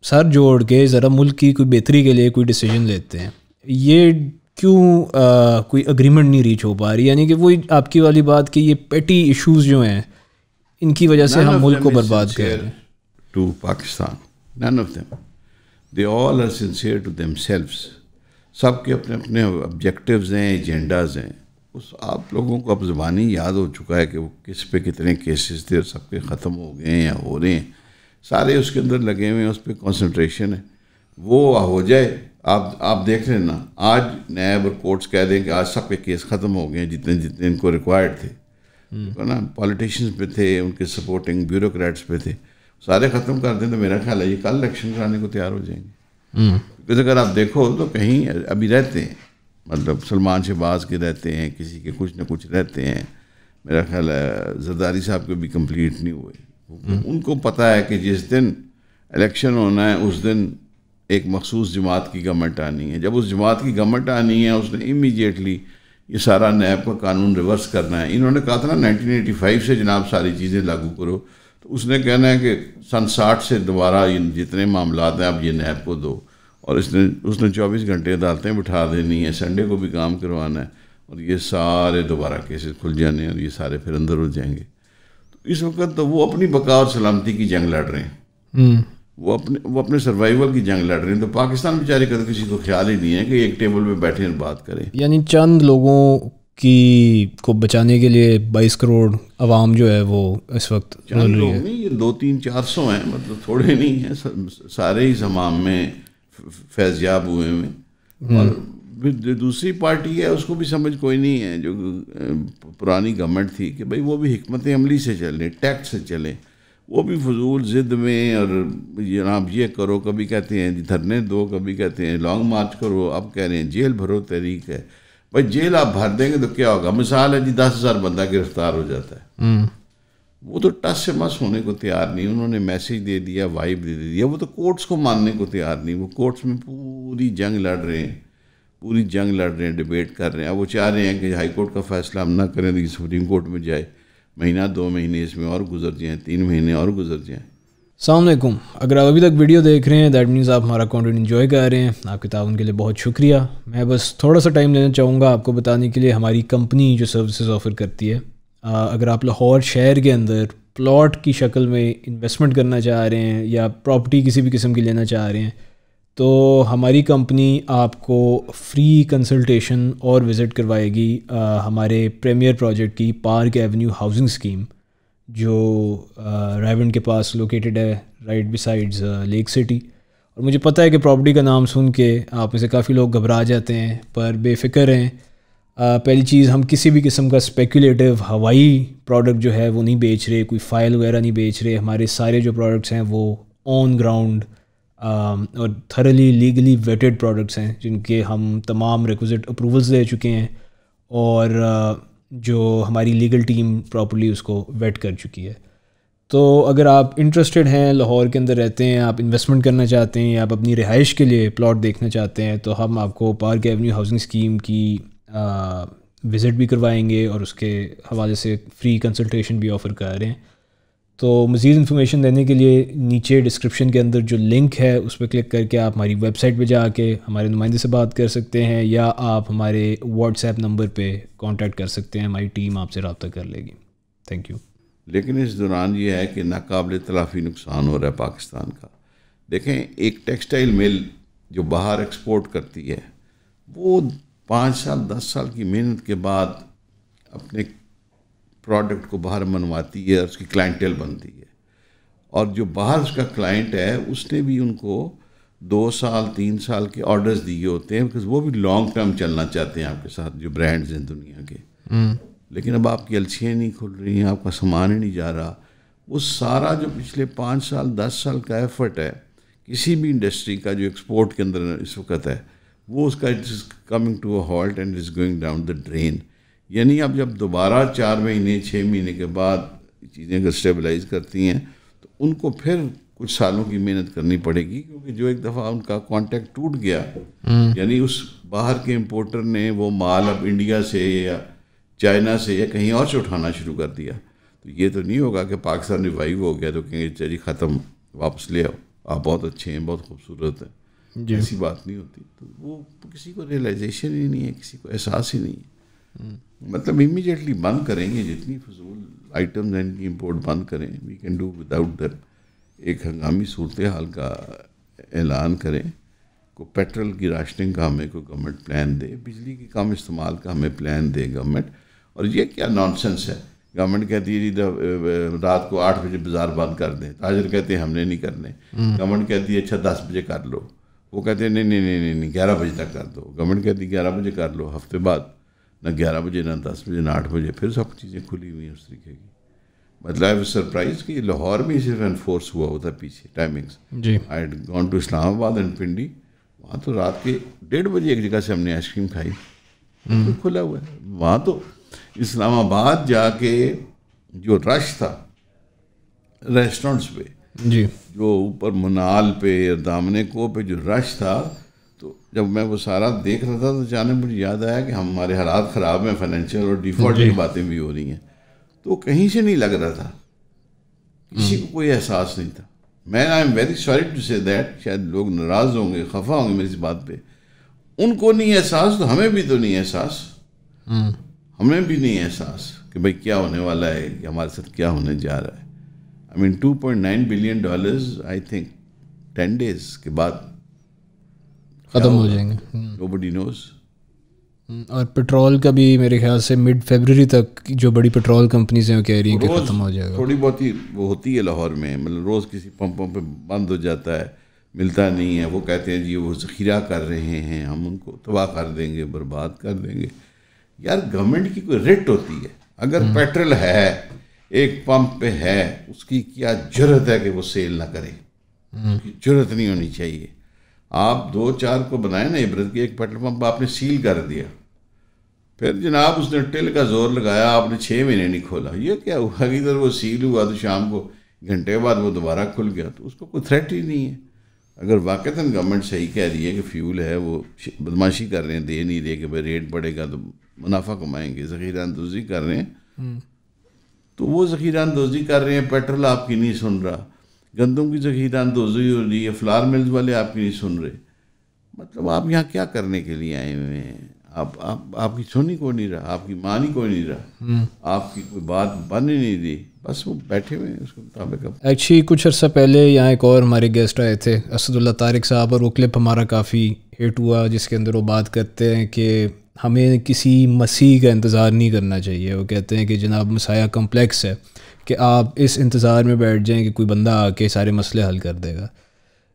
सर जोड़ के ज़रा मुल्क की कोई बेहतरी के लिए कोई डिसीजन लेते हैं ये क्यों कोई अग्रीमेंट नहीं रीच हो पा रही यानी कि वही आपकी वाली बात कि ये पेटी इश्यूज जो हैं इनकी वजह से हम मुल्क को बर्बाद कर रहे हैं to Pakistan none of them they all are sincere to themselves सब के अपने अपने ऑब्जेक्टिव्स हैं एजेंडाज हैं उस आप लोगों को अब ज़बानी याद हो चुका है कि वो किस पे कितने केसेस थे और सबके ख़त्म हो गए हैं या हो रहे हैं सारे उसके अंदर लगे हुए हैं उस पर कॉन्सनट्रेशन है वो हो जाए आप आप देख ना आज नैब और कोर्ट्स कह दें कि आज सब के केस ख़त्म हो गए हैं जितने जितने इनको रिक्वायर्ड थे हम्म। तो ना पॉलिटिशियंस पे थे उनके सपोर्टिंग ब्यूरोक्रेट्स पे थे सारे ख़त्म कर दें तो मेरा ख्याल है ये कल इलेक्शन कराने को तैयार हो जाएंगे क्योंकि हम्म। अगर आप देखो तो कहीं अभी रहते हैं मतलब सलमान शहबाज के रहते हैं किसी के कुछ ना कुछ रहते हैं मेरा ख्याल है जरदारी साहब के भी कंप्लीट नहीं हुए हम्म। उनको पता है कि जिस दिन इलेक्शन होना है उस दिन एक मखसूस जमात की गवर्नमेंट आनी है जब उस जमात की गवर्नमेंट आनी है उसने इमीडिएटली ये सारा नैब का कानून रिवर्स करना है इन्होंने कहा था ना 1985 से जनाब सारी चीज़ें लागू करो तो उसने कहना है कि सन साठ से दोबारा इन जितने मामला हैं आप ये नैब को दो और इसने उसने चौबीस घंटे अदालतें बिठा देनी है संडे को भी काम करवाना है और ये सारे दोबारा केसेस खुल जाने हैं और ये सारे फिर अंदर हो जाएंगे तो इस वक्त तो वो अपनी बका और सलामती की जंग लड़ रहे हैं हम्म। वो अपने वो अपने सर्वाइवल की जंग लड़ रहे हैं तो पाकिस्तान बेचारे का किसी को ख्याल ही नहीं है कि एक टेबल पर बैठे और बात करें यानी चंद लोगों की को बचाने के लिए 22 करोड़ आवाम जो है वो इस वक्त लोग है। ये दो तीन चार सौ हैं मतलब थोड़े नहीं हैं सारे ही जमाम में फैजयाब हुए हैं और दूसरी पार्टी है उसको भी समझ कोई नहीं है जो पुरानी गवर्नमेंट थी कि भाई वो भी हमत अमली से चले टैक्स से चले वो भी फजूल ज़िद में और जनाब ये करो कभी कहते हैं धरने दो कभी कहते हैं लॉन्ग मार्च करो अब कह रहे हैं जेल भरो तहरीक है भाई जेल आप भर देंगे तो क्या होगा मिसाल है जी दस हज़ार बंदा गिरफ्तार हो जाता है हम्म। वो तो टस से मस होने को तैयार नहीं उन्होंने मैसेज दे दिया वाइब दे दिया वो तो कोर्ट्स को मानने को तैयार नहीं वो कोर्ट्स में पूरी जंग लड़ रहे हैं पूरी जंग लड़ रहे हैं डिबेट कर रहे हैं वो चाह रहे हैं कि हाई कोर्ट का फैसला हम ना करें तो सुप्रीम कोर्ट में जाए महीना दो महीने इसमें और गुजर जाएँ तीन महीने और गुजर जाएँ अलमेकम अगर आप अभी तक वीडियो देख रहे हैं दैट मीन्स आप हमारा कंटेंट इन्जॉय कर रहे हैं आपके ताउन के लिए बहुत शुक्रिया मैं बस थोड़ा सा टाइम लेना चाहूँगा आपको बताने के लिए हमारी कंपनी जो सर्विसेज ऑफ़र करती है आ, अगर आप लाहौर शहर के अंदर प्लॉट की शक्ल में इन्वेस्टमेंट करना चाह रहे हैं या प्रॉपर्टी किसी भी किस्म की लेना चाह रहे हैं तो हमारी कंपनी आपको फ्री कंसल्टेशन और विज़िट करवाएगी आ, हमारे प्रेमियर प्रोजेक्ट की पार्क एवेन्यू हाउसिंग स्कीम जो रायवंड uh, के पास लोकेटेड है राइट बिसाइड्स लेक सिटी और मुझे पता है कि प्रॉपर्टी का नाम सुन के आप में से काफ़ी लोग घबरा जाते हैं पर बेफिक्र हैं uh, पहली चीज़ हम किसी भी किस्म का स्पेकुलेटिव हवाई प्रोडक्ट जो है वो नहीं बेच रहे कोई फ़ाइल वगैरह नहीं बेच रहे हमारे सारे जो प्रोडक्ट्स हैं वो ऑन ग्राउंड um, और थरली लीगली वेटेड प्रोडक्ट्स हैं जिनके हम तमाम रिक्वजिट अप्रूवल्स दे चुके हैं और uh, जो हमारी लीगल टीम प्रॉपरली उसको वेट कर चुकी है तो अगर आप इंटरेस्टेड हैं लाहौर के अंदर रहते हैं आप इन्वेस्टमेंट करना चाहते हैं या आप अपनी रिहाइश के लिए प्लॉट देखना चाहते हैं तो हम आपको पार्क एवेन्यू हाउसिंग स्कीम की विज़िट भी करवाएंगे और उसके हवाले से फ्री कंसल्टेशन भी ऑफ़र कर रहे हैं तो मज़ीद इन्फॉर्मेशन देने के लिए नीचे डिस्क्रिप्शन के अंदर जो लिंक है उस पर क्लिक करके आप हमारी वेबसाइट पर जाके हमारे नुमाइंदे से बात कर सकते हैं या आप हमारे व्हाट्सएप नंबर पर कॉन्टेक्ट कर सकते हैं हमारी टीम आपसे रबता कर लेगी थैंक यू लेकिन इस दौरान ये है कि नाकबिल तलाफी नुकसान हो रहा है पाकिस्तान का देखें एक टेक्सटाइल मिल जो बाहर एक्सपोर्ट करती है वो पाँच साल दस साल की मेहनत के बाद अपने प्रोडक्ट को बाहर मनवाती है उसकी क्लाइंटेल बनती है और जो बाहर उसका क्लाइंट है उसने भी उनको दो साल तीन साल के ऑर्डर्स दिए होते हैं बिकॉज वो भी लॉन्ग टर्म चलना चाहते हैं आपके साथ जो ब्रांड्स हैं दुनिया के हम्म। लेकिन अब आपकी अलछियाँ नहीं खुल रही हैं आपका सामान ही नहीं जा रहा वो सारा जो पिछले पाँच साल दस साल का एफर्ट है किसी भी इंडस्ट्री का जो एक्सपोर्ट के अंदर इस वक्त है वो उसका it is coming to a halt and is going down the drain यानी अब जब दोबारा चार महीने छः महीने के बाद चीज़ें अगर स्टेबलाइज करती हैं तो उनको फिर कुछ सालों की मेहनत करनी पड़ेगी क्योंकि जो एक दफ़ा उनका कांटेक्ट टूट गया हम्म। यानी उस बाहर के इम्पोर्टर ने वो माल अब इंडिया से या चाइना से या कहीं और से उठाना शुरू कर दिया तो ये तो नहीं होगा कि पाकिस्तान रिवाइव हो गया तो कहेंगे चलिए ख़त्म वापस ले आओ आप बहुत अच्छे हैं बहुत खूबसूरत हैं ऐसी बात नहीं होती तो वो किसी को रियलाइजेशन ही नहीं है किसी को एहसास ही नहीं है मतलब इमीजिएटली बंद करेंगे जितनी फजूल आइटम्स हैं इनकी इम्पोर्ट बंद करें we can do without them एक हंगामी सूरत हाल का ऐलान करें को पेट्रोल की राशनिंग का हमें कोई गवर्नमेंट प्लान दे बिजली के कम इस्तेमाल का हमें प्लान दे गवर्नमेंट और ये क्या नॉनसेंस है गवर्नमेंट कहती है जी रात को आठ बजे बाजार बंद कर दें ताजर कहते हैं हमने नहीं करने गवर्नमेंट कहती है अच्छा दस बजे कर लो वो कहते हैं नहीं नहीं नहीं नहीं ग्यारह बजे तक कर दो गवर्नमेंट कहती है ग्यारह बजे कर लो हफ्ते बाद ना ग्यारह बजे ना दस बजे ना आठ बजे फिर सब चीज़ें खुली हुई हैं उस तरीके की मतलब आई सरप्राइज कि लाहौर में सिर्फ एनफोर्स हुआ होता पीछे टाइमिंग्स जी I gone to Islamabad and Pindi वहाँ तो रात के डेढ़ बजे एक जगह से हमने आइसक्रीम खाई तो खुला हुआ है वहाँ तो इस्लामाबाद जाके जो रश था रेस्टोरेंट्स पे जी जो ऊपर मनाल पे दामने को पे जो रश था तो जब मैं वो सारा देख रहा था तो अचानक मुझे याद आया कि हमारे हालात ख़राब हैं फाइनेंशियल और डिफॉल्ट की बातें भी हो रही हैं तो कहीं से नहीं लग रहा था किसी को कोई एहसास नहीं था मैं I am very sorry to say that शायद लोग नाराज़ होंगे खफा होंगे मेरी इस बात पे उनको नहीं एहसास तो हमें भी तो नहीं एहसास हम्म। हमें भी नहीं एहसास कि भाई क्या होने वाला है कि हमारे साथ क्या होने जा रहा है I mean two point nine billion dollars I think ten days के बाद खत्म हो जाएंगे नोबडी नोज़ हम्म, और पेट्रोल का भी मेरे ख्याल से मिड फेबररी तक जो बड़ी पेट्रोल कंपनीज हैं वो कह रही हैं कि ख़त्म हो जाएगा थोड़ी बहुत ही वो होती है लाहौर में मतलब रोज़ किसी पंपों पे बंद हो जाता है मिलता नहीं है वो कहते हैं जी वो ज़खीरा कर रहे हैं हम उनको तबाह कर देंगे बर्बाद कर देंगे यार गवर्नमेंट की कोई रेट होती है अगर पेट्रोल हम्म। है एक पंप पे है उसकी क्या जरूरत है कि वो सेल ना करे हम्म। जरूरत नहीं होनी चाहिए आप दो चार को बनाए ना इबरत की एक पेट्रोल पंप आपने सील कर दिया फिर जनाब उसने टिल का जोर लगाया आपने छः महीने नहीं खोला ये क्या हुआ कि इधर वो सील हुआ तो शाम को घंटे बाद वो दोबारा खुल गया तो उसको कोई थ्रेट ही नहीं है अगर वाकता गवर्नमेंट सही कह रही है कि फ्यूल है वो बदमाशी कर रहे हैं दे नहीं रहे कि भाई रेट बढ़ेगा तो मुनाफा कमाएंगे ज़खीरा अंदोजी कर रहे हैं हम्म। तो वो ज़खीरा अंदोजी कर रहे हैं पेट्रोल आपकी नहीं सुन रहा गंदम की जगह ईरान जो तो हो रही है फ्लार मिल्स वाले आपकी नहीं सुन रहे मतलब आप यहाँ क्या करने के लिए आए हुए हैं आप आप आपकी सुनी कोई नहीं रहा आपकी मान ही कोई नहीं रहा हम्म। आपकी कोई बात बन ही नहीं दी बस वो बैठे हुए हैं उसके मुताबिक एक्चुअली कुछ अर्सा पहले यहाँ एक और हमारे गेस्ट आए थे असदुल्ला तारिक साहब और वो क्लिप हमारा काफ़ी हिट हुआ जिसके अंदर वो बात करते हैं कि हमें किसी मसीह का इंतज़ार नहीं करना चाहिए वो कहते हैं कि जनाब मसाया कम्प्लेक्स है कि आप इस इंतज़ार में बैठ जाएं कि कोई बंदा आके सारे मसले हल कर देगा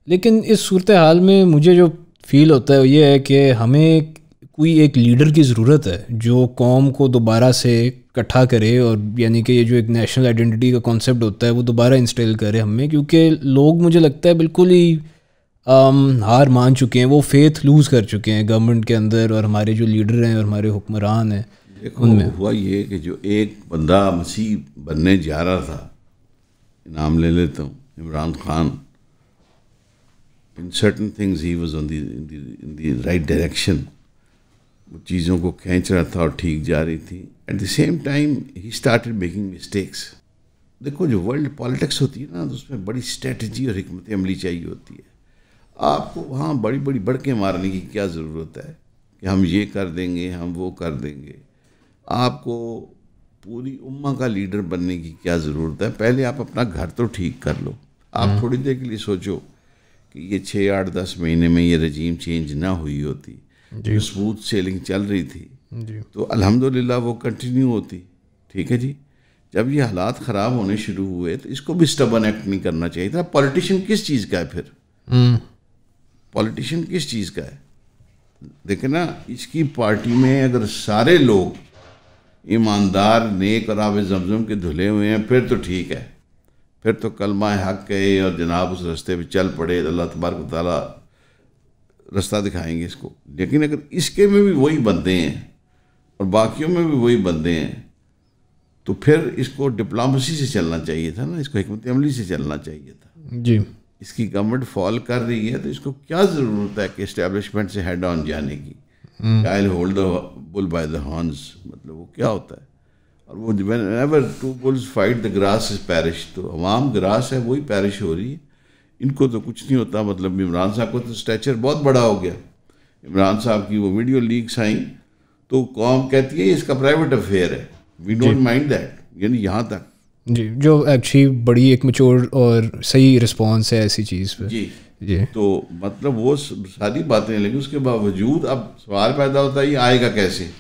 लेकिन इस सूरत हाल में मुझे जो फील होता है वो ये है कि हमें कोई एक लीडर की ज़रूरत है जो कौम को दोबारा से इकट्ठा करे और यानी कि ये जो एक नेशनल आइडेंटिटी का कॉन्सेप्ट होता है वो दोबारा इंस्टॉल करे हमें क्योंकि लोग मुझे लगता है बिल्कुल ही आम, हार मान चुके हैं वो फेथ लूज़ कर चुके हैं गवर्नमेंट के अंदर और हमारे जो लीडर हैं और हमारे हुक्मरान हैं देखो हुआ ये कि जो एक बंदा मसीह बनने जा रहा था नाम ले लेता हूँ Imran Khan in certain things he was on the right direction वो चीज़ों को खींच रहा था और ठीक जा रही थी at the same time he started making mistakes देखो जो वर्ल्ड पॉलिटिक्स होती है ना तो उसमें बड़ी स्ट्रेटजी और हमत अमली चाहिए होती है आपको वहाँ बड़ी बड़ी बड़के मारने की क्या ज़रूरत है कि हम ये कर देंगे हम वो कर देंगे आपको पूरी उम्मा का लीडर बनने की क्या ज़रूरत है पहले आप अपना घर तो ठीक कर लो आप हम्म। थोड़ी देर के लिए सोचो कि ये छः आठ दस महीने में ये रजीम चेंज ना हुई होती स्मूथ सेलिंग चल रही थी तो अल्हम्दुलिल्लाह वो कंटिन्यू होती ठीक है जी जब ये हालात ख़राब होने शुरू हुए तो इसको भी स्टबन एक्ट नहीं करना चाहिए था पॉलिटिशियन किस चीज़ का है फिर पॉलिटिशियन हम्म। किस चीज़ का है देखे ना इसकी पार्टी में अगर सारे लोग ईमानदार नेक और आब जमजम के धुले हुए हैं फिर तो ठीक है फिर तो कलमा हक कहे और जनाब उस रस्ते पर चल पड़े अल्लाह तबारक ताली रास्ता दिखाएंगे इसको लेकिन अगर इसके में भी वही बंदे हैं और बाकियों में भी वही बंदे हैं तो फिर इसको डिप्लोमेसी से चलना चाहिए था ना इसको हमत अमली से चलना चाहिए था जी इसकी गवर्नमेंट फॉल कर रही है तो इसको क्या ज़रूरत है कि इस्टेब्लिशमेंट से हेड ऑन जाने की I hold the bull by the horns मतलब वो क्या होता है और वो ever two bulls fight the grass is perish तो अवाम ग्रास है वही पैरिश हो रही है इनको तो कुछ नहीं होता मतलब इमरान साहब को तो स्टैचर बहुत बड़ा हो गया इमरान साहब की वो वीडियो लीक्स आई तो कौम कहती है इसका प्राइवेट अफेयर है वी डोंट माइंड दैट यानी यहाँ तक जी जो एक्चुअली बड़ी एक मचोर और सही रिस्पॉन्स है ऐसी चीज़ पर जी तो मतलब वो सारी बातें लेकिन उसके बावजूद अब सवाल पैदा होता है ये आएगा कैसे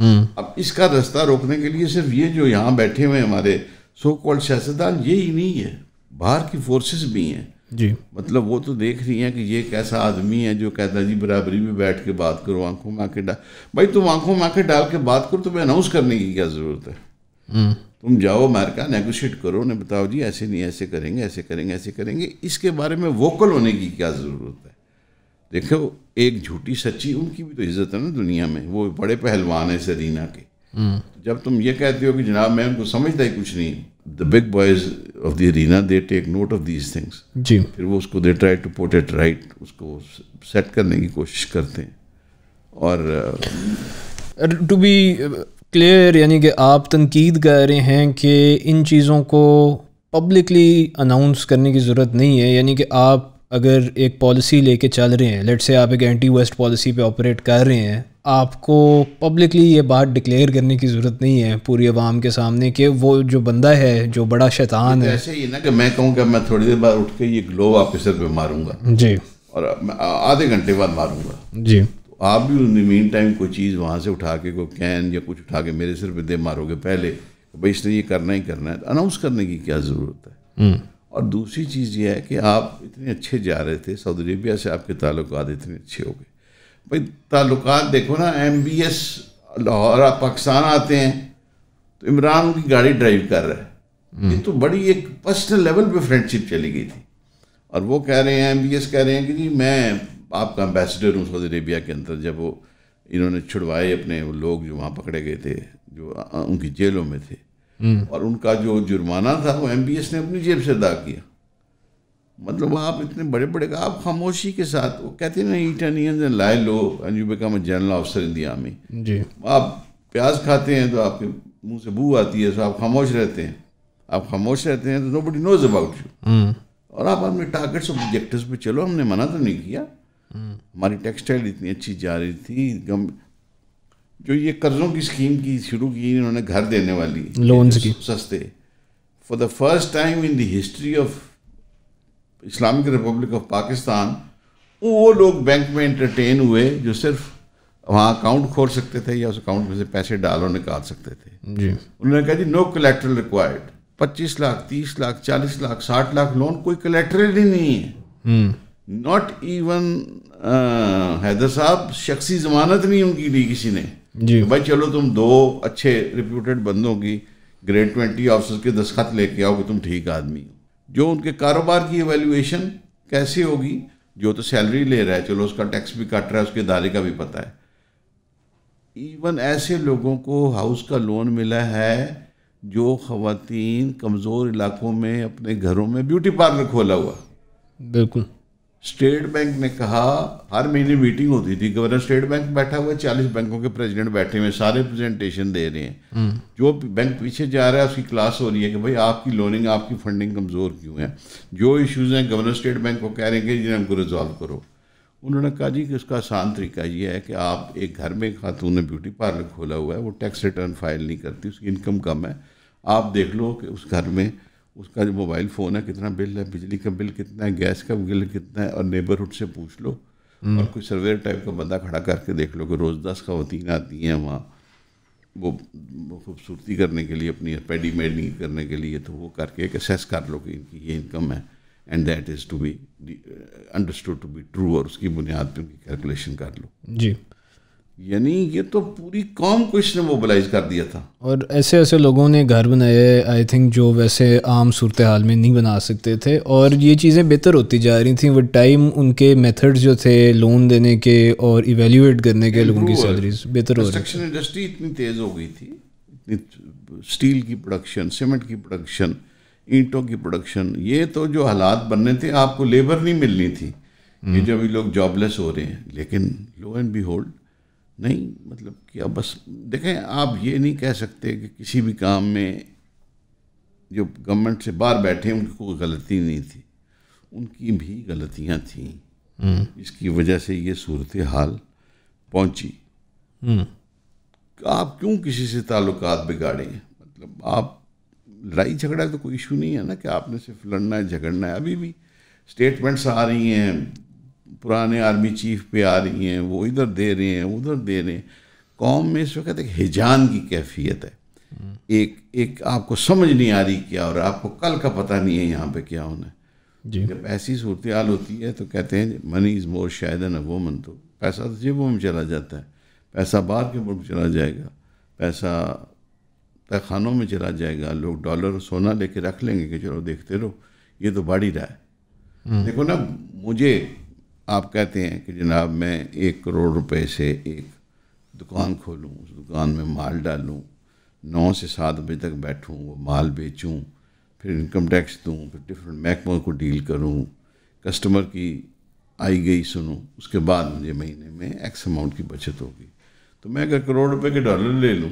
हम्म। अब इसका रास्ता रोकने के लिए सिर्फ ये जो यहाँ बैठे हुए हमारे सो कॉल्ड सियासतदान ये ही नहीं है बाहर की फोर्सेस भी हैं जी मतलब वो तो देख रही हैं कि ये कैसा आदमी है जो कहता है जी बराबरी में बैठ के बात करो आंखों में आके डाल भाई तुम आंखों में आके डाल के बात करो तुम्हें अनाउंस करने की क्या ज़रूरत है हम्म। तुम जाओ अमेरिका नेगोशिएट करो उन्हें बताओ जी ऐसे नहीं ऐसे करेंगे ऐसे करेंगे ऐसे करेंगे इसके बारे में वोकल होने की क्या ज़रूरत है देखो एक झूठी सच्ची उनकी भी तो इज्जत है ना दुनिया में वो बड़े पहलवान है सरीना के हम्म। जब तुम ये कहते हो कि जनाब मैं उनको समझता ही कुछ नहीं the big boys of the arena they take note of these things जी फिर वो उसको they try to put it right उसको सेट करने की कोशिश करते हैं और टू uh, बी क्लियर यानी कि आप तनकीद कर रहे हैं कि इन चीज़ों को पब्लिकली अनाउंस करने की ज़रूरत नहीं है यानी कि आप अगर एक पॉलिसी लेके चल रहे हैं लेट से आप एक एंटी वेस्ट पॉलिसी पे ऑपरेट कर रहे हैं आपको पब्लिकली ये बात डिक्लेयर करने की ज़रूरत नहीं है पूरी आवाम के सामने कि वो जो बंदा है जो बड़ा शैतान है ऐसे ही ना कि मैं कहूँगा मैं थोड़ी देर बाद उठ के ये ग्लोब आपके सर पे मारूंगा जी और आधे घंटे बाद मारूंगा जी आप भी इन मीन टाइम कोई चीज़ वहाँ से उठा के कोई कैन या कुछ उठा के मेरे सिर पर दे मारोगे पहले भाई इसने ये करना ही करना है तो अनाउंस करने की क्या ज़रूरत है हम्म। और दूसरी चीज़ ये है कि आप इतने अच्छे जा रहे थे सऊदी अरेबिया से आपके ताल्लुक इतने अच्छे हो गए भाई ताल्लुक देखो ना M B S Lahore Pakistan आते हैं तो इमरान उनकी गाड़ी ड्राइव कर रहा है हम्म। ये तो बड़ी एक पर्सनल लेवल पे फ्रेंडशिप चली गई थी और वो कह रहे हैं एम बी एस कह रहे हैं कि जी मैं आपका एम्बेसडर हूँ सऊदी अरेबिया के अंदर जब वो इन्होंने छुड़वाए अपने वो लोग जो वहाँ पकड़े गए थे जो उनकी जेलों में थे हम्म। और उनका जो जुर्माना था वो एम ने अपनी जेब से अदा किया मतलब आप इतने बड़े बड़े आप खामोशी के साथ वो कहते हैं ना eat and lie low and you become a general officer in the army जी आप प्याज खाते हैं तो आपके मुंह से बू आती है तो आप खामोश रहते हैं आप खामोश रहते हैं तो nobody knows about you और आप अपने टारगेट्स ऑब्जेक्टिव पे चलो हमने मना तो नहीं किया हमारी टेक्सटाइल इतनी अच्छी जा रही थी गम जो ये कर्जों की स्कीम की शुरू की इन्होंने घर देने वाली लोन्स की सस्ते for the first time in the history of Islamic Republic of Pakistan वो लोग बैंक में इंटरटेन हुए जो सिर्फ वहाँ अकाउंट खोल सकते थे या उस अकाउंट में से पैसे डालो निकाल सकते थे जी उन्होंने कहा जी नो कलेक्ट्रल रिक्वायर्ड पच्चीस लाख तीस लाख चालीस लाख साठ लाख लोन कोई कलेक्ट्रल ही नहीं है हम्म। नॉट इवन हैदर साहब शख्सी जमानत नहीं उनकी ली किसी ने जी भाई चलो तुम दो अच्छे रिप्यूटेड बंदों की ग्रेड ट्वेंटी ऑफिसर के दस्खत लेके आओ कि तुम ठीक आदमी हो जो उनके कारोबार की एवेल्यूएशन कैसे होगी जो तो सैलरी ले रहा है चलो उसका टैक्स भी काट रहा है उसके दायरे का भी पता है इवन ऐसे लोगों को हाउस का लोन मिला है जो खातन कमज़ोर इलाकों में अपने घरों में ब्यूटी पार्लर खोला हुआ बिल्कुल स्टेट बैंक ने कहा हर महीने मीटिंग होती थी गवर्नर स्टेट बैंक बैठा हुआ है चालीस बैंकों के प्रेसिडेंट बैठे हुए सारे प्रेजेंटेशन दे रहे हैं हम्म। जो बैंक पीछे जा रहा है उसकी क्लास हो रही है कि भाई आपकी लोनिंग आपकी फंडिंग कमज़ोर क्यों है जो इश्यूज़ हैं गवर्नर स्टेट बैंक को कह रहे हैं कि जिन्हें हमको रिजॉल्व करो उन्होंने कहा जी कि उसका आसान तरीका ये है कि आप एक घर में खातून ने ब्यूटी पार्लर खोला हुआ है वो टैक्स रिटर्न फाइल नहीं करती उसकी इनकम कम है आप देख लो कि उस घर में उसका जो मोबाइल फ़ोन है कितना बिल है बिजली का बिल कितना है गैस का बिल कितना है और नेबरहुड से पूछ लो हम्म। और कोई सर्वेयर टाइप का बंदा खड़ा करके देख लो कि रोज़ दस खातन आती हैं वहाँ वो खूबसूरती करने के लिए अपनी पेडी मेडिंग करने के लिए तो वो करके एक असेस कर लो कि इनकी ये इनकम है and that is to be understood to be true और उसकी बुनियाद पर उनकी कैलकुलेशन कर लो जी यानी ये तो पूरी कॉम को इसने मोबलाइज कर दिया था और ऐसे ऐसे लोगों ने घर बनाए आई थिंक जो वैसे आम सूरत हाल में नहीं बना सकते थे और ये चीज़ें बेहतर होती जा रही थी वो टाइम उनके मेथड्स जो थे लोन देने के और इवेल्यूएट करने के लोगों की सैलरीज बेहतर हो रही इंडस्ट्री इतनी तेज़ हो गई थी इतनी स्टील की प्रोडक्शन सीमेंट की प्रोडक्शन ईंटों की प्रोडक्शन ये तो जो हालात बनने थे आपको लेबर नहीं मिलनी थी ये हम्म। जो अभी लोग जॉबलेस हो रहे हैं लेकिन लो एंड बी होल्ड नहीं मतलब कि अब बस देखें आप ये नहीं कह सकते कि किसी भी काम में जो गवर्नमेंट से बाहर बैठे उनकी कोई गलती नहीं थी उनकी भी गलतियां थी हम्म। इसकी वजह से ये सूरत हाल पहुंची हम्म। आप क्यों किसी से ताल्लुक बिगाड़े मतलब आप लड़ाई झगड़ा तो कोई इशू नहीं है ना कि आपने सिर्फ लड़ना है झगड़ना है अभी भी स्टेटमेंट्स आ रही हैं पुराने आर्मी चीफ पे आ रही हैं वो इधर दे रहे हैं उधर दे रहे हैं कौम में इस वक्त एक हिजान की कैफियत है हम्म। एक एक आपको समझ नहीं आ रही क्या और आपको कल का पता नहीं है यहाँ पे क्या होना है जब ऐसी सूरत हाल होती है तो कहते हैं मनी इज़ मोर शायद न वोमन तो पैसा तो जेबों में चला जाता है पैसा बाहर के मुल्क चला जाएगा पैसा तहखानों में चला जाएगा लोग डॉलर सोना लेके रख लेंगे कि चलो देखते रहो ये तो बढ़ ही रहा है हम्म। देखो ना मुझे आप कहते हैं कि जनाब मैं एक करोड़ रुपए से एक दुकान खोलूं उस दुकान में माल डालूं नौ से सात बजे तक बैठूं वो माल बेचूं फिर इनकम टैक्स दूं फिर डिफरेंट महकमों को डील करूं कस्टमर की आई गई सुनूं उसके बाद मुझे महीने में एक्स अमाउंट की बचत होगी तो मैं अगर करोड़ रुपए के डॉलर ले लूँ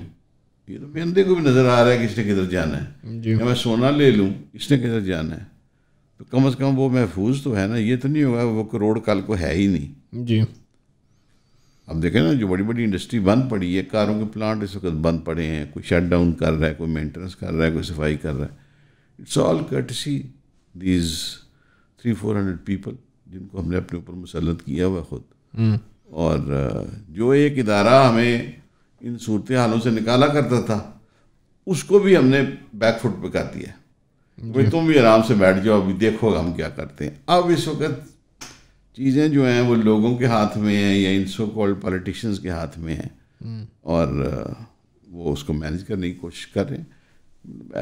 ये तो बंदे को भी नज़र आ रहा है कि इसने किधर जाना है या मैं सोना ले लूँ इसने किधर जाना है तो कम से कम वो महफूज तो है ना ये तो नहीं होगा वो करोड़ कल को है ही नहीं जी अब देखें ना जो बड़ी बड़ी इंडस्ट्री बंद पड़ी है कारों के प्लांट इस वक्त बंद पड़े हैं कोई शट डाउन कर रहा है कोई मेंटेनेंस कर रहा है कोई सफाई कर रहा है it's all cut see these three four hundred people जिनको हमने अपने ऊपर मुसलत किया हुआ खुद हम्म। और जो एक इदारा हमें इन सूरत हालों से निकाला करता था उसको भी हमने बैक फुट पे कर दिया भाई तुम भी आराम से बैठ जाओ अभी देखो हम क्या करते हैं अब इस वक्त चीज़ें जो हैं वो लोगों के हाथ में हैं या इन सो कॉल्ड पॉलिटिशियंस के हाथ में हैं हम्म। और वो उसको मैनेज करने की कोशिश कर रहे हैं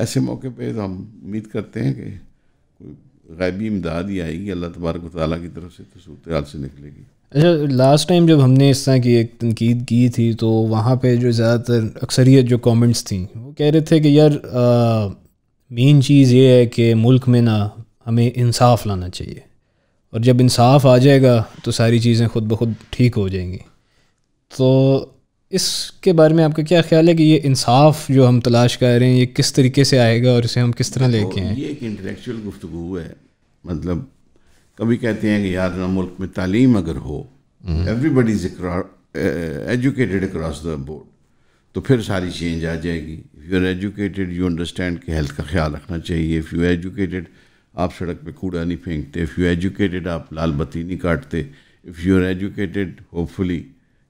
ऐसे मौके पे तो हम उम्मीद करते हैं कि कोई गैबी इमदाद ही आएगी अल्लाह तबारक ताली की तरफ से तो सूरत हाल से निकलेगी अच्छा लास्ट टाइम जब हमने इस तरह की एक तनकीद की थी तो वहाँ पे जो ज़्यादातर अक्सरियत जो कमेंट्स थी वो कह रहे थे कि यार आ, मेन चीज़ ये है कि मुल्क में ना हमें इंसाफ लाना चाहिए और जब इंसाफ आ जाएगा तो सारी चीज़ें खुद ब खुद ठीक हो जाएंगी तो इसके बारे में आपका क्या ख्याल है कि ये इंसाफ जो हम तलाश कर रहे हैं ये किस तरीके से आएगा और इसे हम किस तरह लेके हैं ये एक इंटेलेक्चुअल गुफ्तु है मतलब कभी कहते हैं कि यार ना मुल्क में तालीम अगर हो everybody educated across the board तो फिर सारी चेंज आ जाएगी if you are educated you understand कि हेल्थ का ख्याल रखना चाहिए इफ़ यू एजुकेटेड आप सड़क पे कूड़ा नहीं फेंकते इफ़ यू एजुकेटेड आप लाल बत्ती नहीं काटते if you are educated hopefully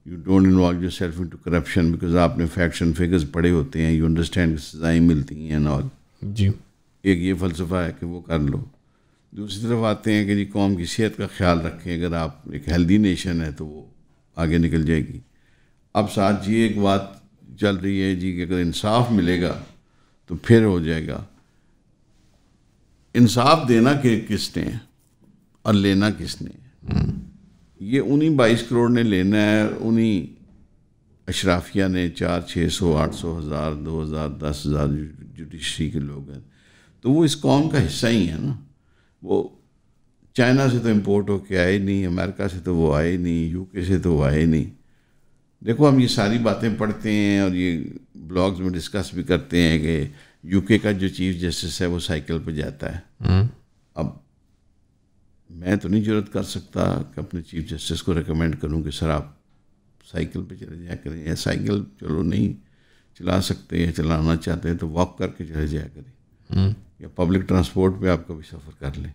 you don't involve yourself into corruption because आपने फैक्ट्स एंड फिगर्स पढ़े होते हैं यू अंडरस्टैंड सजाएं मिलती हैं एंड ऑल जी एक ये फ़लसफ़ा है कि वो कर लो दूसरी तरफ आते हैं कि जी कौम की सेहत का ख्याल रखें अगर आप एक हेल्दी नेशन है तो वो आगे निकल जाएगी अब साथ ये एक बात चल रही है जी कि अगर इंसाफ मिलेगा तो फिर हो जाएगा इंसाफ देना कि किसने और लेना किसने ये उन्हीं बाईस करोड़ ने लेना है उन्हीं अशराफिया ने चार छः सौ आठ सौ हज़ार दो हज़ार दस हज़ार जुडिशरी के लोग हैं तो वो इस कौम का हिस्सा ही है ना वो चाइना से तो इम्पोर्ट होके आए नहीं अमेरिका से तो वो आए नहीं यूके से तो वो आए नहीं देखो हम ये सारी बातें पढ़ते हैं और ये ब्लॉग्स में डिस्कस भी करते हैं कि यूके का जो चीफ जस्टिस है वो साइकिल पर जाता है हम्म। अब मैं तो नहीं जरूरत कर सकता कि अपने चीफ जस्टिस को रिकमेंड करूं कि सर आप साइकिल पे चले जाया करें या साइकिल चलो नहीं चला सकते या चलाना चाहते हैं तो वॉक करके चले जाया करें हम्म। या पब्लिक ट्रांसपोर्ट पे आप कभी सफ़र कर लें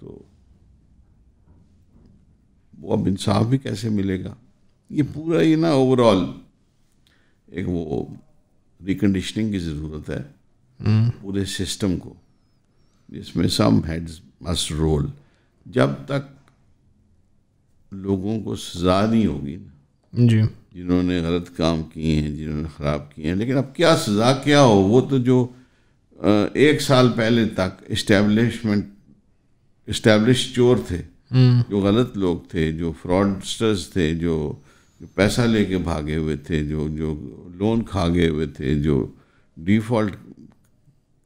तो वो अब इंसाफ भी कैसे मिलेगा ये पूरा ही ना ओवरऑल एक वो रिकंडीशनिंग की ज़रूरत है हम्म। पूरे सिस्टम को जिसमें सम हेड्स मस्ट रोल जब तक लोगों को सजा नहीं होगी ना जी जिन्होंने गलत काम किए हैं जिन्होंने ख़राब किए हैं लेकिन अब क्या सज़ा क्या हो वो तो जो एक साल पहले तक इस्टेब्लिशमेंट इस्टेब्लिश चोर थे हम्म। जो गलत लोग थे जो फ्रॉडस्टर्स थे जो जो पैसा लेके भागे हुए थे जो जो लोन खा गए हुए थे जो डिफ़ॉल्ट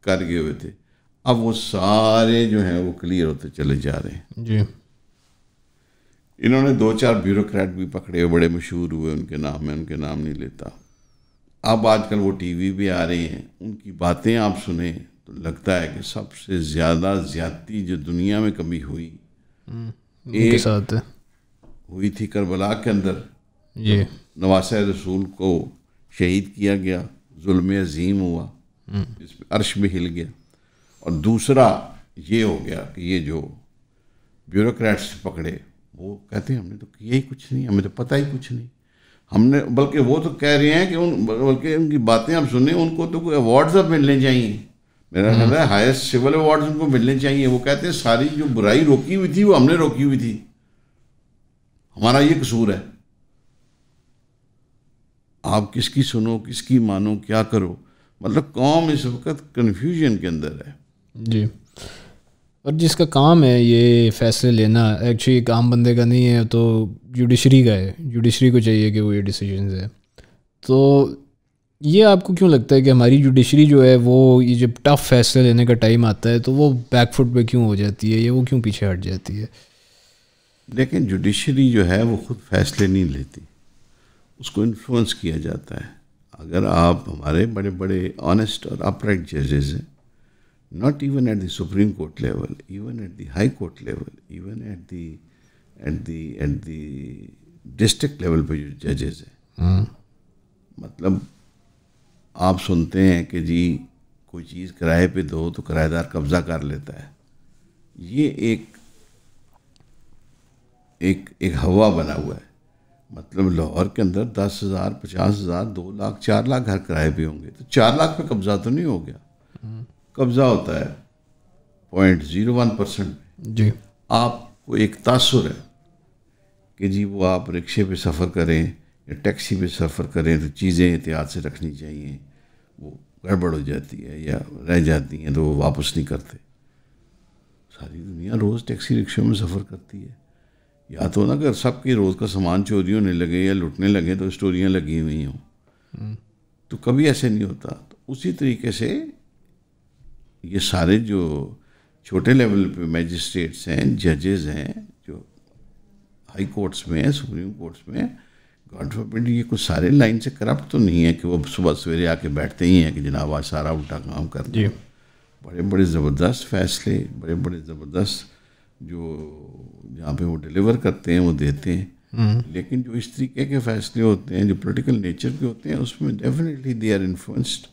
कर गए हुए थे अब वो सारे जो हैं वो क्लियर होते चले जा रहे हैं जी इन्होंने दो चार ब्यूरोक्रेट भी पकड़े बड़े मशहूर हुए उनके नाम में उनके नाम नहीं लेता अब आजकल वो टीवी भी आ रही हैं उनकी बातें आप सुने तो लगता है कि सबसे ज़्यादा ज्यादती जो दुनिया में कभी हुई हम्म, एक साथ हुई थी करबला के अंदर जी नवास रसूल को शहीद किया गया जुल्म अजीम हुआ हम्म। इस अर्श भी हिल गया और दूसरा ये हो गया कि ये जो ब्यूरोक्रेट्स पकड़े वो कहते हैं हमने तो किया ही कुछ नहीं हमें तो पता ही कुछ नहीं हमने बल्कि वो तो कह रहे हैं कि उन बल्कि उनकी बातें आप सुने उनको तो कोई अवार्ड्स अब मिलने चाहिए मेरा हम्म। ख्याल है हाईएस्ट सिविल अवार्ड्स उनको मिलने चाहिए वो कहते हैं सारी जो बुराई रोकी हुई थी वो हमने रोकी हुई थी हमारा ये कसूर है आप किसकी सुनो किसकी मानो क्या करो मतलब कौम इस वक्त कन्फ्यूजन के अंदर है जी और जिसका काम है ये फैसले लेना एक्चुअली एक आम बंदे का नहीं है तो जुडिशरी का है जुडिशरी को चाहिए कि वो ये डिसीजन है तो ये आपको क्यों लगता है कि हमारी जुडिशरी जो है वो ये जब टफ़ फैसले लेने का टाइम आता है तो वो बैकफुट पे क्यों हो जाती है या वो क्यों पीछे हट जाती है लेकिन जुडिशरी जो है वो खुद फैसले नहीं लेती उसको इन्फ्लुएंस किया जाता है अगर आप हमारे बड़े बड़े ऑनेस्ट और अपराइट जजेज हैं not even at the supreme court level even at the high court level even at the at the at the district level पे जो जजेज हैं hmm. मतलब आप सुनते हैं कि जी कोई चीज़ किराए पे दो तो किराएदार कब्ज़ा कर लेता है ये एक एक एक हवा बना हुआ है मतलब लाहौर के अंदर दस हज़ार पचास हज़ार दो लाख चार लाख घर किराए भी होंगे तो चार लाख पे कब्ज़ा तो नहीं हो गया कब्ज़ा होता है पॉइंट ज़ीरो वन परसेंट जी आपको एक तासर है कि जी वो आप रिक्शे पे सफ़र करें या टैक्सी पे सफ़र करें तो चीज़ें एहतियात से रखनी चाहिए वो गड़बड़ हो जाती है या रह जाती हैं तो वो वापस नहीं करते सारी दुनिया रोज़ टैक्सी रिक्शों में सफ़र करती है या तो ना अगर सबके रोज़ का सामान चोरी होने लगे या लुटने लगे तो स्टोरियाँ लगी हुई हों हम्म। तो कभी ऐसे नहीं होता तो उसी तरीके से ये सारे जो छोटे लेवल पे मैजिस्ट्रेट्स हैं जजेस हैं जो हाई कोर्ट्स में हैं सुप्रीम कोर्ट्स में गॉड फॉरबिड ये कुछ सारे लाइन से करप्ट तो नहीं है कि वो सुबह सवेरे आके बैठते ही हैं कि जनाब आज सारा उल्टा काम कर दिए बड़े बड़े ज़बरदस्त फैसले बड़े बड़े ज़बरदस्त जो जहाँ पे वो डिलीवर करते हैं वो देते हैं हम्म। लेकिन जो इस तरीके के फैसले होते हैं जो पोलिटिकल नेचर के होते हैं उसमें डेफिनेटली दे आर इन्फ्लुएंस्ड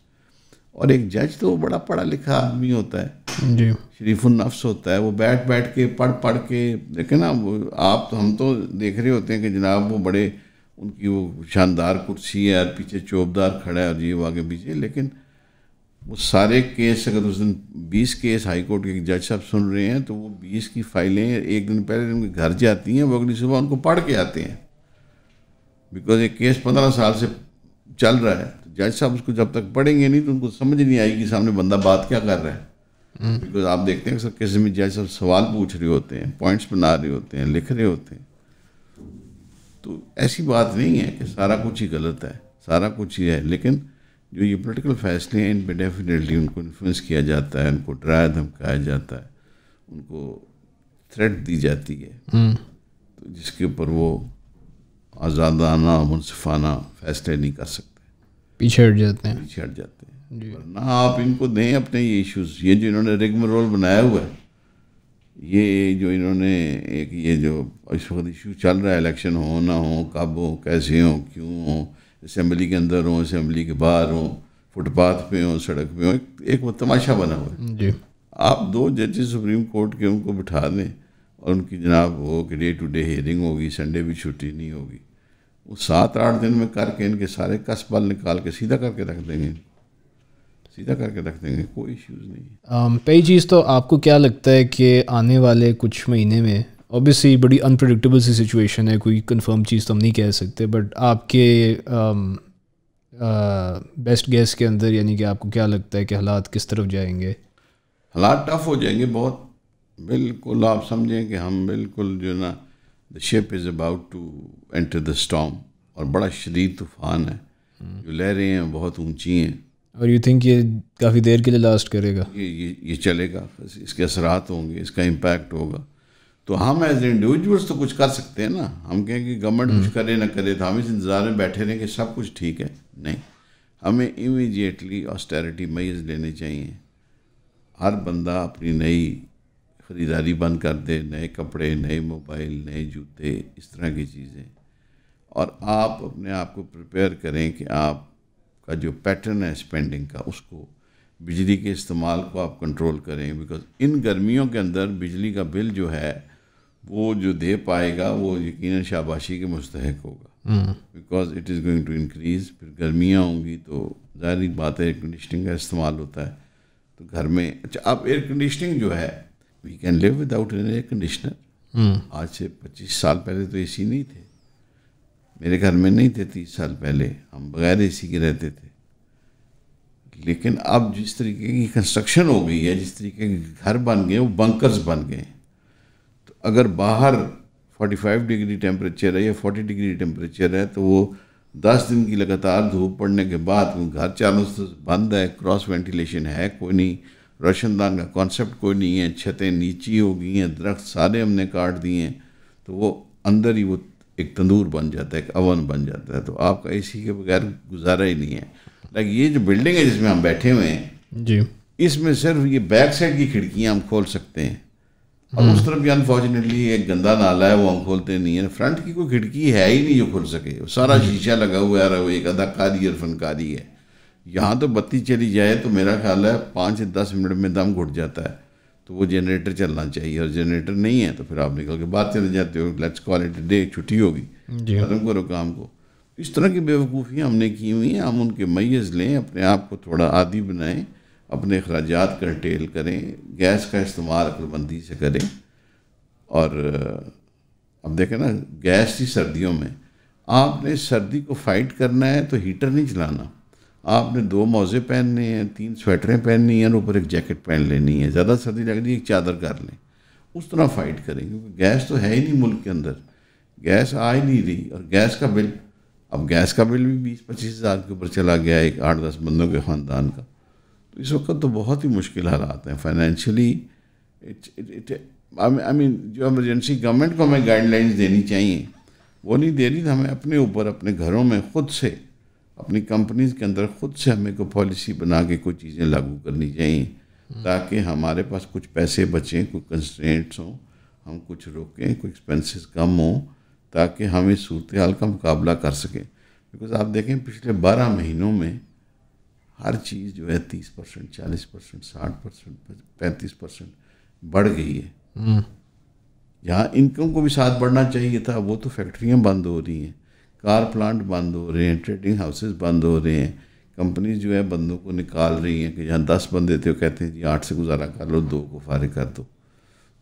और एक जज तो वो बड़ा पढ़ा लिखा आदमी होता है जी शरीफुलनफ्स होता है वो बैठ बैठ के पढ़ पढ़ के देखे ना वो आप तो हम तो देख रहे होते हैं कि जनाब वो बड़े उनकी वो शानदार कुर्सी है और पीछे चौबदार खड़ा है और ये वो आगे पीछे लेकिन वो सारे केस अगर उस दिन बीस केस हाई कोर्ट के जज साहब सुन रहे हैं तो वो बीस की फाइलें एक दिन पहले उनके घर जाती हैं वो अगली सुबह उनको पढ़ के आते हैं बिकॉज एक केस पंद्रह साल से चल रहा है तो जज साहब उसको जब तक पढ़ेंगे नहीं तो उनको समझ नहीं आएगी सामने बंदा बात क्या कर रहा है बिकॉज हम्म। आप देखते हैं सर किस में जज साहब सवाल पूछ रहे होते हैं पॉइंट्स बना रहे होते हैं लिख रहे होते हैं तो ऐसी बात नहीं है कि सारा कुछ ही गलत है सारा कुछ ही है लेकिन जो ये पोलिटिकल फैसले हैं इन पर डेफिनेटली उनको इन्फ्लुंस किया जाता है उनको डराया धमकाया जाता है उनको थ्रेट दी जाती है हम्म। तो जिसके ऊपर वो आज़ादाना मुनफाना फैसले नहीं कर सकते पीछे हट जाते हैं पीछे हट जाते हैं ना आप इनको दें अपने ये इश्यूज ये जो इन्होंने रिगम रोल बनाया हुआ है ये जो इन्होंने एक ये जो इस वक्त इशू चल रहा है इलेक्शन हो ना हो कब हो कैसे हो क्यों हो असम्बली के अंदर हों असम्बली के बाहर हों फुटपाथ पे हों सड़क पे हों एक, एक वो तमाशा बना हुआ है जी आप दो जजेस सुप्रीम कोर्ट के उनको बिठा दें और उनकी जनाब वो कि डे टू डे हेयरिंग होगी संडे भी छुट्टी नहीं होगी वो सात आठ दिन में करके इनके सारे बल निकाल के सीधा करके रख देंगे सीधा करके रख देंगे कोई इश्यूज़ नहीं पहली चीज़ तो आपको क्या लगता है कि आने वाले कुछ महीने में ऑब्वियसली बड़ी अनप्रडिक्टेबल सी सिचुएशन है कोई कंफर्म चीज़ तो हम नहीं कह सकते बट आपके बेस्ट um, गैस uh, के अंदर यानी कि आपको क्या लगता है कि हालात किस तरफ जाएंगे हालात टफ हो जाएंगे बहुत बिल्कुल आप समझें कि हम बिल्कुल जो ना the ship is about to enter the storm और बड़ा शदीद तूफ़ान है जो लहरें हैं बहुत ऊंची हैं और यू थिंक ये काफ़ी देर के लिए लास्ट करेगा ये ये, ये चलेगा इसके असरात होंगे इसका इम्पैक्ट होगा तो हम एज इंडिविजुअल्स तो कुछ कर सकते हैं ना हम कहें कि गवर्नमेंट कुछ हम्म। करे ना करे तो हम इस इंतज़ार में बैठे रहें कि सब कुछ ठीक है नहीं हमें इमीजिएटली ऑस्टेरिटी मईज़ लेने चाहिए हर बंदा अपनी नई ख़रीदारी बंद कर दे नए कपड़े नए मोबाइल नए जूते इस तरह की चीज़ें और आप अपने आप को प्रिपेयर करें कि आपका जो पैटर्न है स्पेंडिंग का उसको बिजली के इस्तेमाल को आप कंट्रोल करें बिकॉज इन गर्मियों के अंदर बिजली का बिल जो है वो जो दे पाएगा वो यकीन शाबाशी के मुस्तक होगा because it is going to increase फिर गर्मियाँ होंगी तो ज़ाहिर बात है एयर कंडीशनिंग का इस्तेमाल होता है तो घर में अच्छा अब एयर कंडीशनिंग जो है we can live without an air conditioner आज से पच्चीस साल पहले तो ए सी नहीं थे मेरे घर में नहीं थे तीस साल पहले हम बगैर ए सी के रहते थे लेकिन अब जिस तरीके की कंस्ट्रक्शन हो गई है जिस तरीके के घर बन गए वो बंकर्स बन गए हैं अगर बाहर 45 डिग्री टेम्परेचर है या 40 डिग्री टेम्परेचर है तो वो 10 दिन की लगातार धूप पड़ने के बाद घर चारों से बंद है क्रॉस वेंटिलेशन है कोई नहीं रोशनदान का कॉन्सेप्ट कोई नहीं है छतें नीची हो गई हैं दरख्त सारे हमने काट दिए हैं तो वो अंदर ही वो एक तंदूर बन जाता है एक अवन बन जाता है तो आपका ए के बगैर गुजारा ही नहीं है लाइक ये जो बिल्डिंग है जिसमें हम बैठे हुए हैं जी इसमें सिर्फ ये बैक साइड की खिड़कियाँ हम खोल सकते हैं और उस हम्म। तरफ भी अनफॉर्चुनेटली एक गंदा नाला है वो हम खोलते नहीं है फ्रंट की कोई खिड़की है ही नहीं जो खुल सके सारा हम्म। शीशा लगा हुआ है वो एक अदाकारी और फनकारी है यहाँ तो बत्ती चली जाए तो मेरा ख्याल है पाँच से दस मिनट में दम घुट जाता है तो वो जनरेटर चलना चाहिए और जनरेटर नहीं है तो फिर आप निकल के बाहर चले जाते हो लेट्स कॉल इट डे छुट्टी होगी खत्म करो काम को इस तरह की बेवकूफ़ियाँ हमने की हुई हैं हम उनके मैज लें अपने आप को थोड़ा आदि बनाएं अपने अखराज करटेल करें गैस का इस्तेमाल अक्लबंदी से करें और अब देखें ना गैस थी सर्दियों में आपने सर्दी को फाइट करना है तो हीटर नहीं चलाना आपने दो मोज़े पहनने हैं तीन स्वेटरें पहननी हैं और ऊपर एक जैकेट पहन लेनी है ज़्यादा सर्दी लग रही है एक चादर कर लें उस तरह फाइट करें क्योंकि गैस तो है ही नहीं मुल्क के अंदर गैस आ ही नहीं रही और गैस का बिल अब गैस का बिल भी बीस पच्चीस हज़ार के ऊपर चला गया एक आठ दस बंदों के ख़ानदान का तो इस वक्त तो बहुत ही मुश्किल हालात हैं फाइनेंशियली आई मीन जो एमरजेंसी गवर्नमेंट को हमें गाइडलाइंस देनी चाहिए वो नहीं दे रही तो हमें अपने ऊपर अपने घरों में खुद से अपनी कंपनीज के अंदर खुद से हमें को पॉलिसी बना के कोई चीज़ें लागू करनी चाहिए ताकि हमारे पास कुछ पैसे बचें कोई कंस्ट्रेंट्स हों हम कुछ रोकें कोई एक्सपेंसेस कम हों ताकि हम इस सूरत हाल का मुकाबला कर सकें बिकॉज आप देखें पिछले बारह महीनों में हर चीज़ जो है तीस परसेंट चालीस परसेंट साठ परसेंट पैंतीस परसेंट बढ़ गई है हम्म। यहाँ इनकम को भी साथ बढ़ना चाहिए था वो तो फैक्ट्रियाँ बंद हो रही हैं कार प्लांट बंद हो रहे हैं ट्रेडिंग हाउसेस बंद हो रहे हैं कंपनीज जो है बंदों को निकाल रही हैं कि जहाँ दस बंदे थे वो कहते हैं जी आठ से गुजारा कर लो दो को फारिग कर दो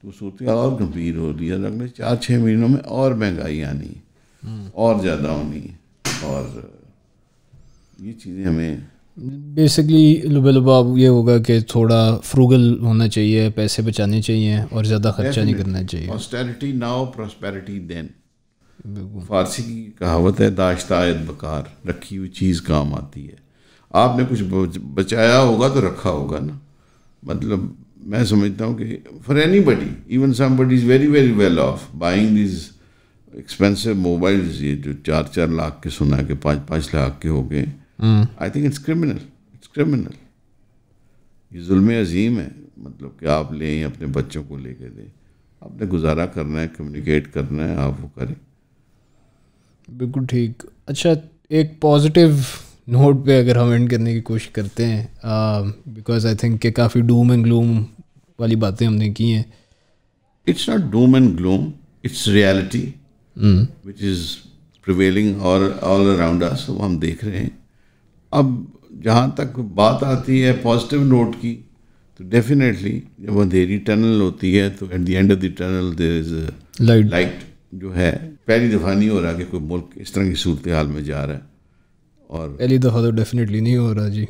तो सूरत और गंभीर हो रही है अगले चार छः महीनों में और महंगाई आनी है हम्म। और ज़्यादा होनी है और ये चीज़ें हमें बेसिकली लुबे लुबाब ये होगा कि थोड़ा फ्रूगल होना चाहिए पैसे बचाने चाहिए और ज़्यादा खर्चा नहीं करना चाहिए austerity now prosperity then Farsi की कहावत है दाश्ता आयत बकार रखी हुई चीज़ काम आती है आपने कुछ बचाया होगा तो रखा होगा ना मतलब मैं समझता हूँ कि for anybody everybody is very very well off buying these expensive mobiles ये जो चार चार लाख के सुना के पाँच पाँच लाख के हो गए I think it's criminal it's criminal ये जुल्म अजीम है मतलब कि आप लें अपने बच्चों को लेके दें आपने गुजारा करना है कम्युनिकेट करना है आप वो करें बिल्कुल ठीक अच्छा एक पॉजिटिव नोट पे अगर हम एंड करने की कोशिश करते हैं बिकॉज आई थिंक के काफ़ी डूम एंड ग्लूम वाली बातें हमने की हैं it's not doom and gloom it's reality which is prevailing और ऑल अराउंड अस वो हम देख रहे हैं अब जहाँ तक बात आती है पॉजिटिव नोट की तो डेफिनेटली जब अंधेरी टनल होती है तो at the end of the tunnel there is light light जो है पहली दफ़ा नहीं हो रहा कि कोई मुल्क इस तरह की सूरत हाल में जा रहा है और पहली दफ़ा तो डेफिनेटली नहीं हो रहा जी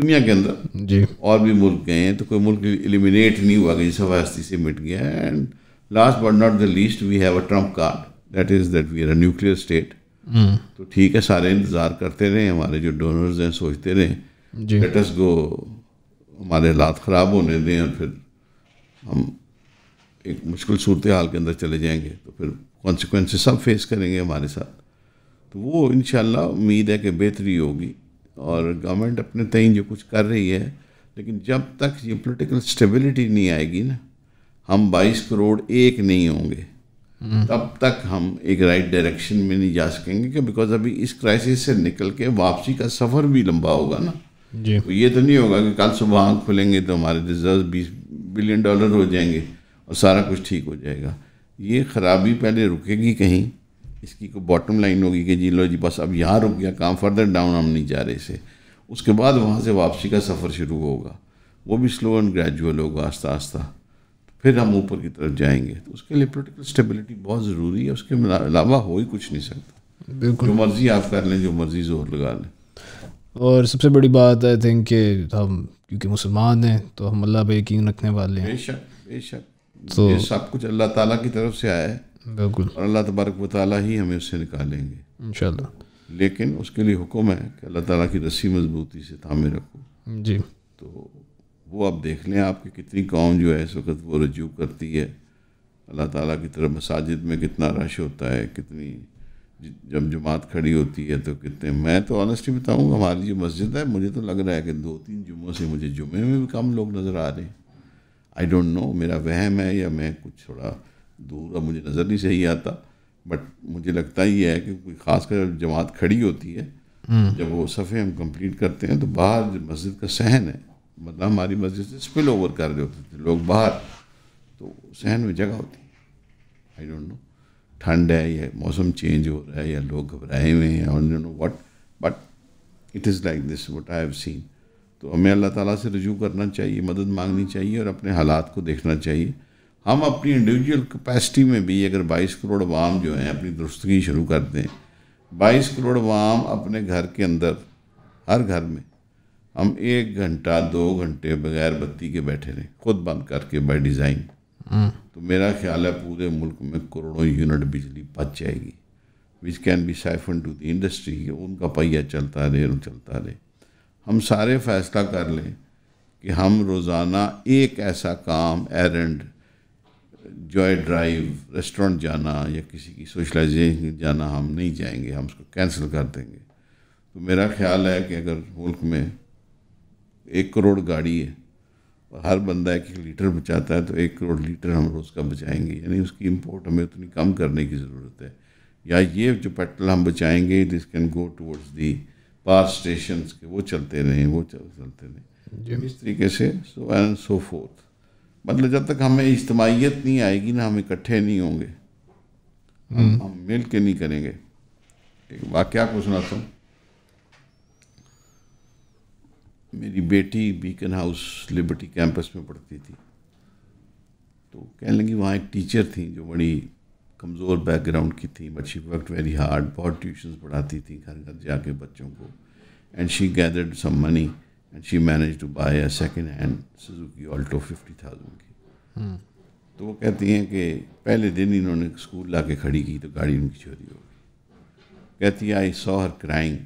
दुनिया के अंदर जी और भी मुल्क गए हैं तो कोई मुल्क एलिमिनेट नहीं हुआ कि जिसे हस्ती से मिट गया है and last but not the least we have a trump card that is that we are a nuclear state तो ठीक है सारे इंतज़ार करते रहे हमारे जो डोनर्स हैं सोचते रहे लेटस गो हमारे हालात ख़राब होने दें और फिर हम एक मुश्किल सूरत हाल के अंदर चले जाएंगे तो फिर कॉन्सिक्वेंस सब फेस करेंगे हमारे साथ तो वो इन उम्मीद है कि बेहतरी होगी और गवर्नमेंट अपने तय जो कुछ कर रही है लेकिन जब तक ये पॉलिटिकल स्टेबिलिटी नहीं आएगी ना हम 22 करोड़ एक नहीं होंगे Hmm. तब तक हम एक राइट right डायरेक्शन में नहीं जा सकेंगे कि बिकॉज अभी इस क्राइसिस से निकल के वापसी का सफ़र भी लंबा होगा ना जी तो ये तो नहीं होगा कि कल सुबह आँख खुलेंगे तो हमारे रिजर्व बीस बिलियन डॉलर हो जाएंगे और सारा कुछ ठीक हो जाएगा ये खराबी पहले रुकेगी कहीं इसकी कोई बॉटम लाइन होगी कि जी लो जी बस अब यहाँ रुक गया काम फर्दर डाउन हम नहीं जा रहे इसे उसके बाद वहाँ से वापसी का सफ़र शुरू होगा वो भी स्लो एंड ग्रेजुअल होगा आस्ता आस्ता फिर हम ऊपर की तरफ जाएंगे तो उसके लिए पोलिटिकल स्टेबिलिटी बहुत ज़रूरी है उसके अलावा हो ही कुछ नहीं सकता बिल्कुल जो मर्ज़ी आप कर लें जो मर्ज़ी जोर लगा लें और सबसे बड़ी बात आई थिंक कि हम क्योंकि मुसलमान हैं तो हम अल्लाह पर यकीन रखने वाले हैं बेशक बेशक तो ये सब कुछ अल्लाह ताला की तरफ से आया है बिल्कुल और अल्लाह तबारक व ही हमें उससे निकालेंगे इंशाल्लाह लेकिन उसके लिए हुक्म है कि अल्लाह ताला की रस्सी मजबूती से थामे रखो जी तो वो आप देख लें आपकी कितनी कौम जो है इस वक्त वो रजू करती है अल्लाह ताला की तरफ मसाजिद में कितना रश होता है कितनी जब जमात खड़ी होती है तो कितने मैं तो ऑनेस्टली बताऊँ हमारी जो मस्जिद है मुझे तो लग रहा है कि दो तीन जुम्मों से मुझे जुमे में भी कम लोग नज़र आ रहे हैं आई डोंट नो मेरा वहम है या मैं कुछ थोड़ा दूर अब मुझे नज़र नहीं सही आता बट मुझे लगता ही है कि कोई ख़ासकर जमात खड़ी होती है हम्म। जब वो सफ़े हम कंप्लीट करते हैं तो बाहर मस्जिद का सहन है मतलब हमारी मस्जिद से स्पिल ओवर कर रहे होते थे लोग बाहर तो सहन में जगह होती आई डोंट नो ठंड है या मौसम चेंज हो रहा है या लोग घबराए हुए हैं और know what but it is like this what I have seen तो हमें अल्लाह ताला से रजू करना चाहिए मदद मांगनी चाहिए और अपने हालात को देखना चाहिए हम अपनी इंडिविजुअल कैपेसिटी में भी अगर 22 करोड़ वाम जो हैं अपनी दुरुस्तगी शुरू कर दें 22 करोड़ वाम अपने घर के अंदर हर घर में हम एक घंटा दो घंटे बगैर बत्ती के बैठे रहे खुद बंद करके बाय डिज़ाइन हम्म। तो मेरा ख्याल है पूरे मुल्क में करोड़ों यूनिट बिजली बच जाएगी which can be siphon to the industry उनका पहिया चलता रहे और चलता रहे हम सारे फैसला कर लें कि हम रोज़ाना एक ऐसा काम एरेंड जॉय ड्राइव रेस्टोरेंट जाना या किसी की सोशलाइजेशन जाना हम नहीं जाएंगे हम उसको कैंसिल कर देंगे तो मेरा ख्याल है कि अगर मुल्क में एक करोड़ गाड़ी है और हर बंदा एक लीटर बचाता है तो एक करोड़ लीटर हम रोज़ का बचाएंगे यानी उसकी इम्पोर्ट हमें उतनी कम करने की ज़रूरत है या ये जो पेट्रोल हम बचाएंगे this can go towards the power station के वो चलते रहें वो चल, चलते रहें इस तरीके से सो एंड सो फोर्थ मतलब जब तक हमें इज्तमाहीत नहीं आएगी ना हम इकट्ठे नहीं होंगे हम्म। हम, मिल के नहीं करेंगे वाक्य वाक़ को सुनाता हूँ मेरी बेटी बीकन हाउस लिबर्टी कैंपस में पढ़ती थी तो कहने लगी वहाँ एक टीचर थी जो बड़ी कमज़ोर बैकग्राउंड की थी but she work very hard बहुत ट्यूशन्स पढ़ाती थी घर घर जाके बच्चों को and she gathered some money and she manage to buy a second hand Suzuki Alto fifty thousand की hmm. तो वो कहती हैं कि पहले दिन इन्होंने स्कूल ला के खड़ी की तो गाड़ी उनकी चोरी हो गई कहती है आई सॉ हर क्राइंग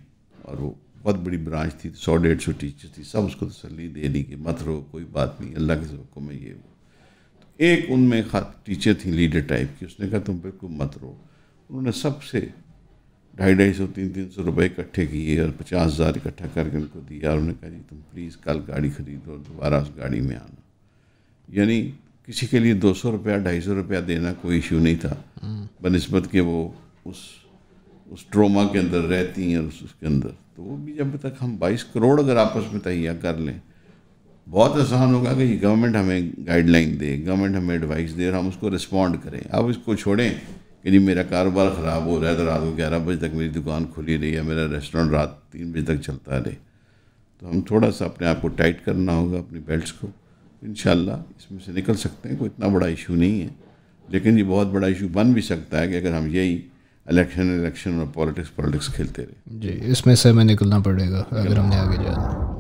और वो बहुत बड़ी ब्रांच थी सौ डेढ़ सौ टीचर थी सब उसको तसली दे दी कि मत रहो कोई बात नहीं अल्लाह के सबको में ये वो तो एक उनमें टीचर थी लीडर टाइप की उसने कहा तुम बिल्कुल मत रहो उन्होंने सबसे ढाई ढाई सौ तीन तीन सौ रुपये इकट्ठे किए और पचास हज़ार इकट्ठा करके उनको दिया और उन्होंने कहा जी तुम प्लीज़ कल गाड़ी खरीदो और दोबारा उस गाड़ी में आना यानी किसी के लिए दो सौ रुपया ढाई सौ रुपया देना कोई इशू नहीं था हम्म। बनस्बत के वो उस उस ट्रोमा के अंदर रहती हैं उस उसके अंदर तो वो भी जब तक हम 22 करोड़ अगर आपस में तैयार कर लें बहुत आसान होगा कि गवर्नमेंट हमें गाइडलाइन दे गवर्नमेंट हमें एडवाइस दे और हम उसको रिस्पॉन्ड करें अब इसको छोड़ें कि जी मेरा कारोबार ख़राब हो रहा है तो रात को ग्यारह बजे तक मेरी दुकान खुली रही है मेरा रेस्टोरेंट रात तीन बजे तक चलता रहे तो हम थोड़ा सा अपने आप को टाइट करना होगा अपनी बेल्ट को इन इसमें से निकल सकते हैं कोई इतना बड़ा इशू नहीं है लेकिन ये बहुत बड़ा इशू बन भी सकता है कि अगर हम यही इलेक्शन इलेक्शन और पॉलिटिक्स पॉलिटिक्स खेलते रहे जी इसमें से हमें निकलना पड़ेगा अगर हमने आगे जाना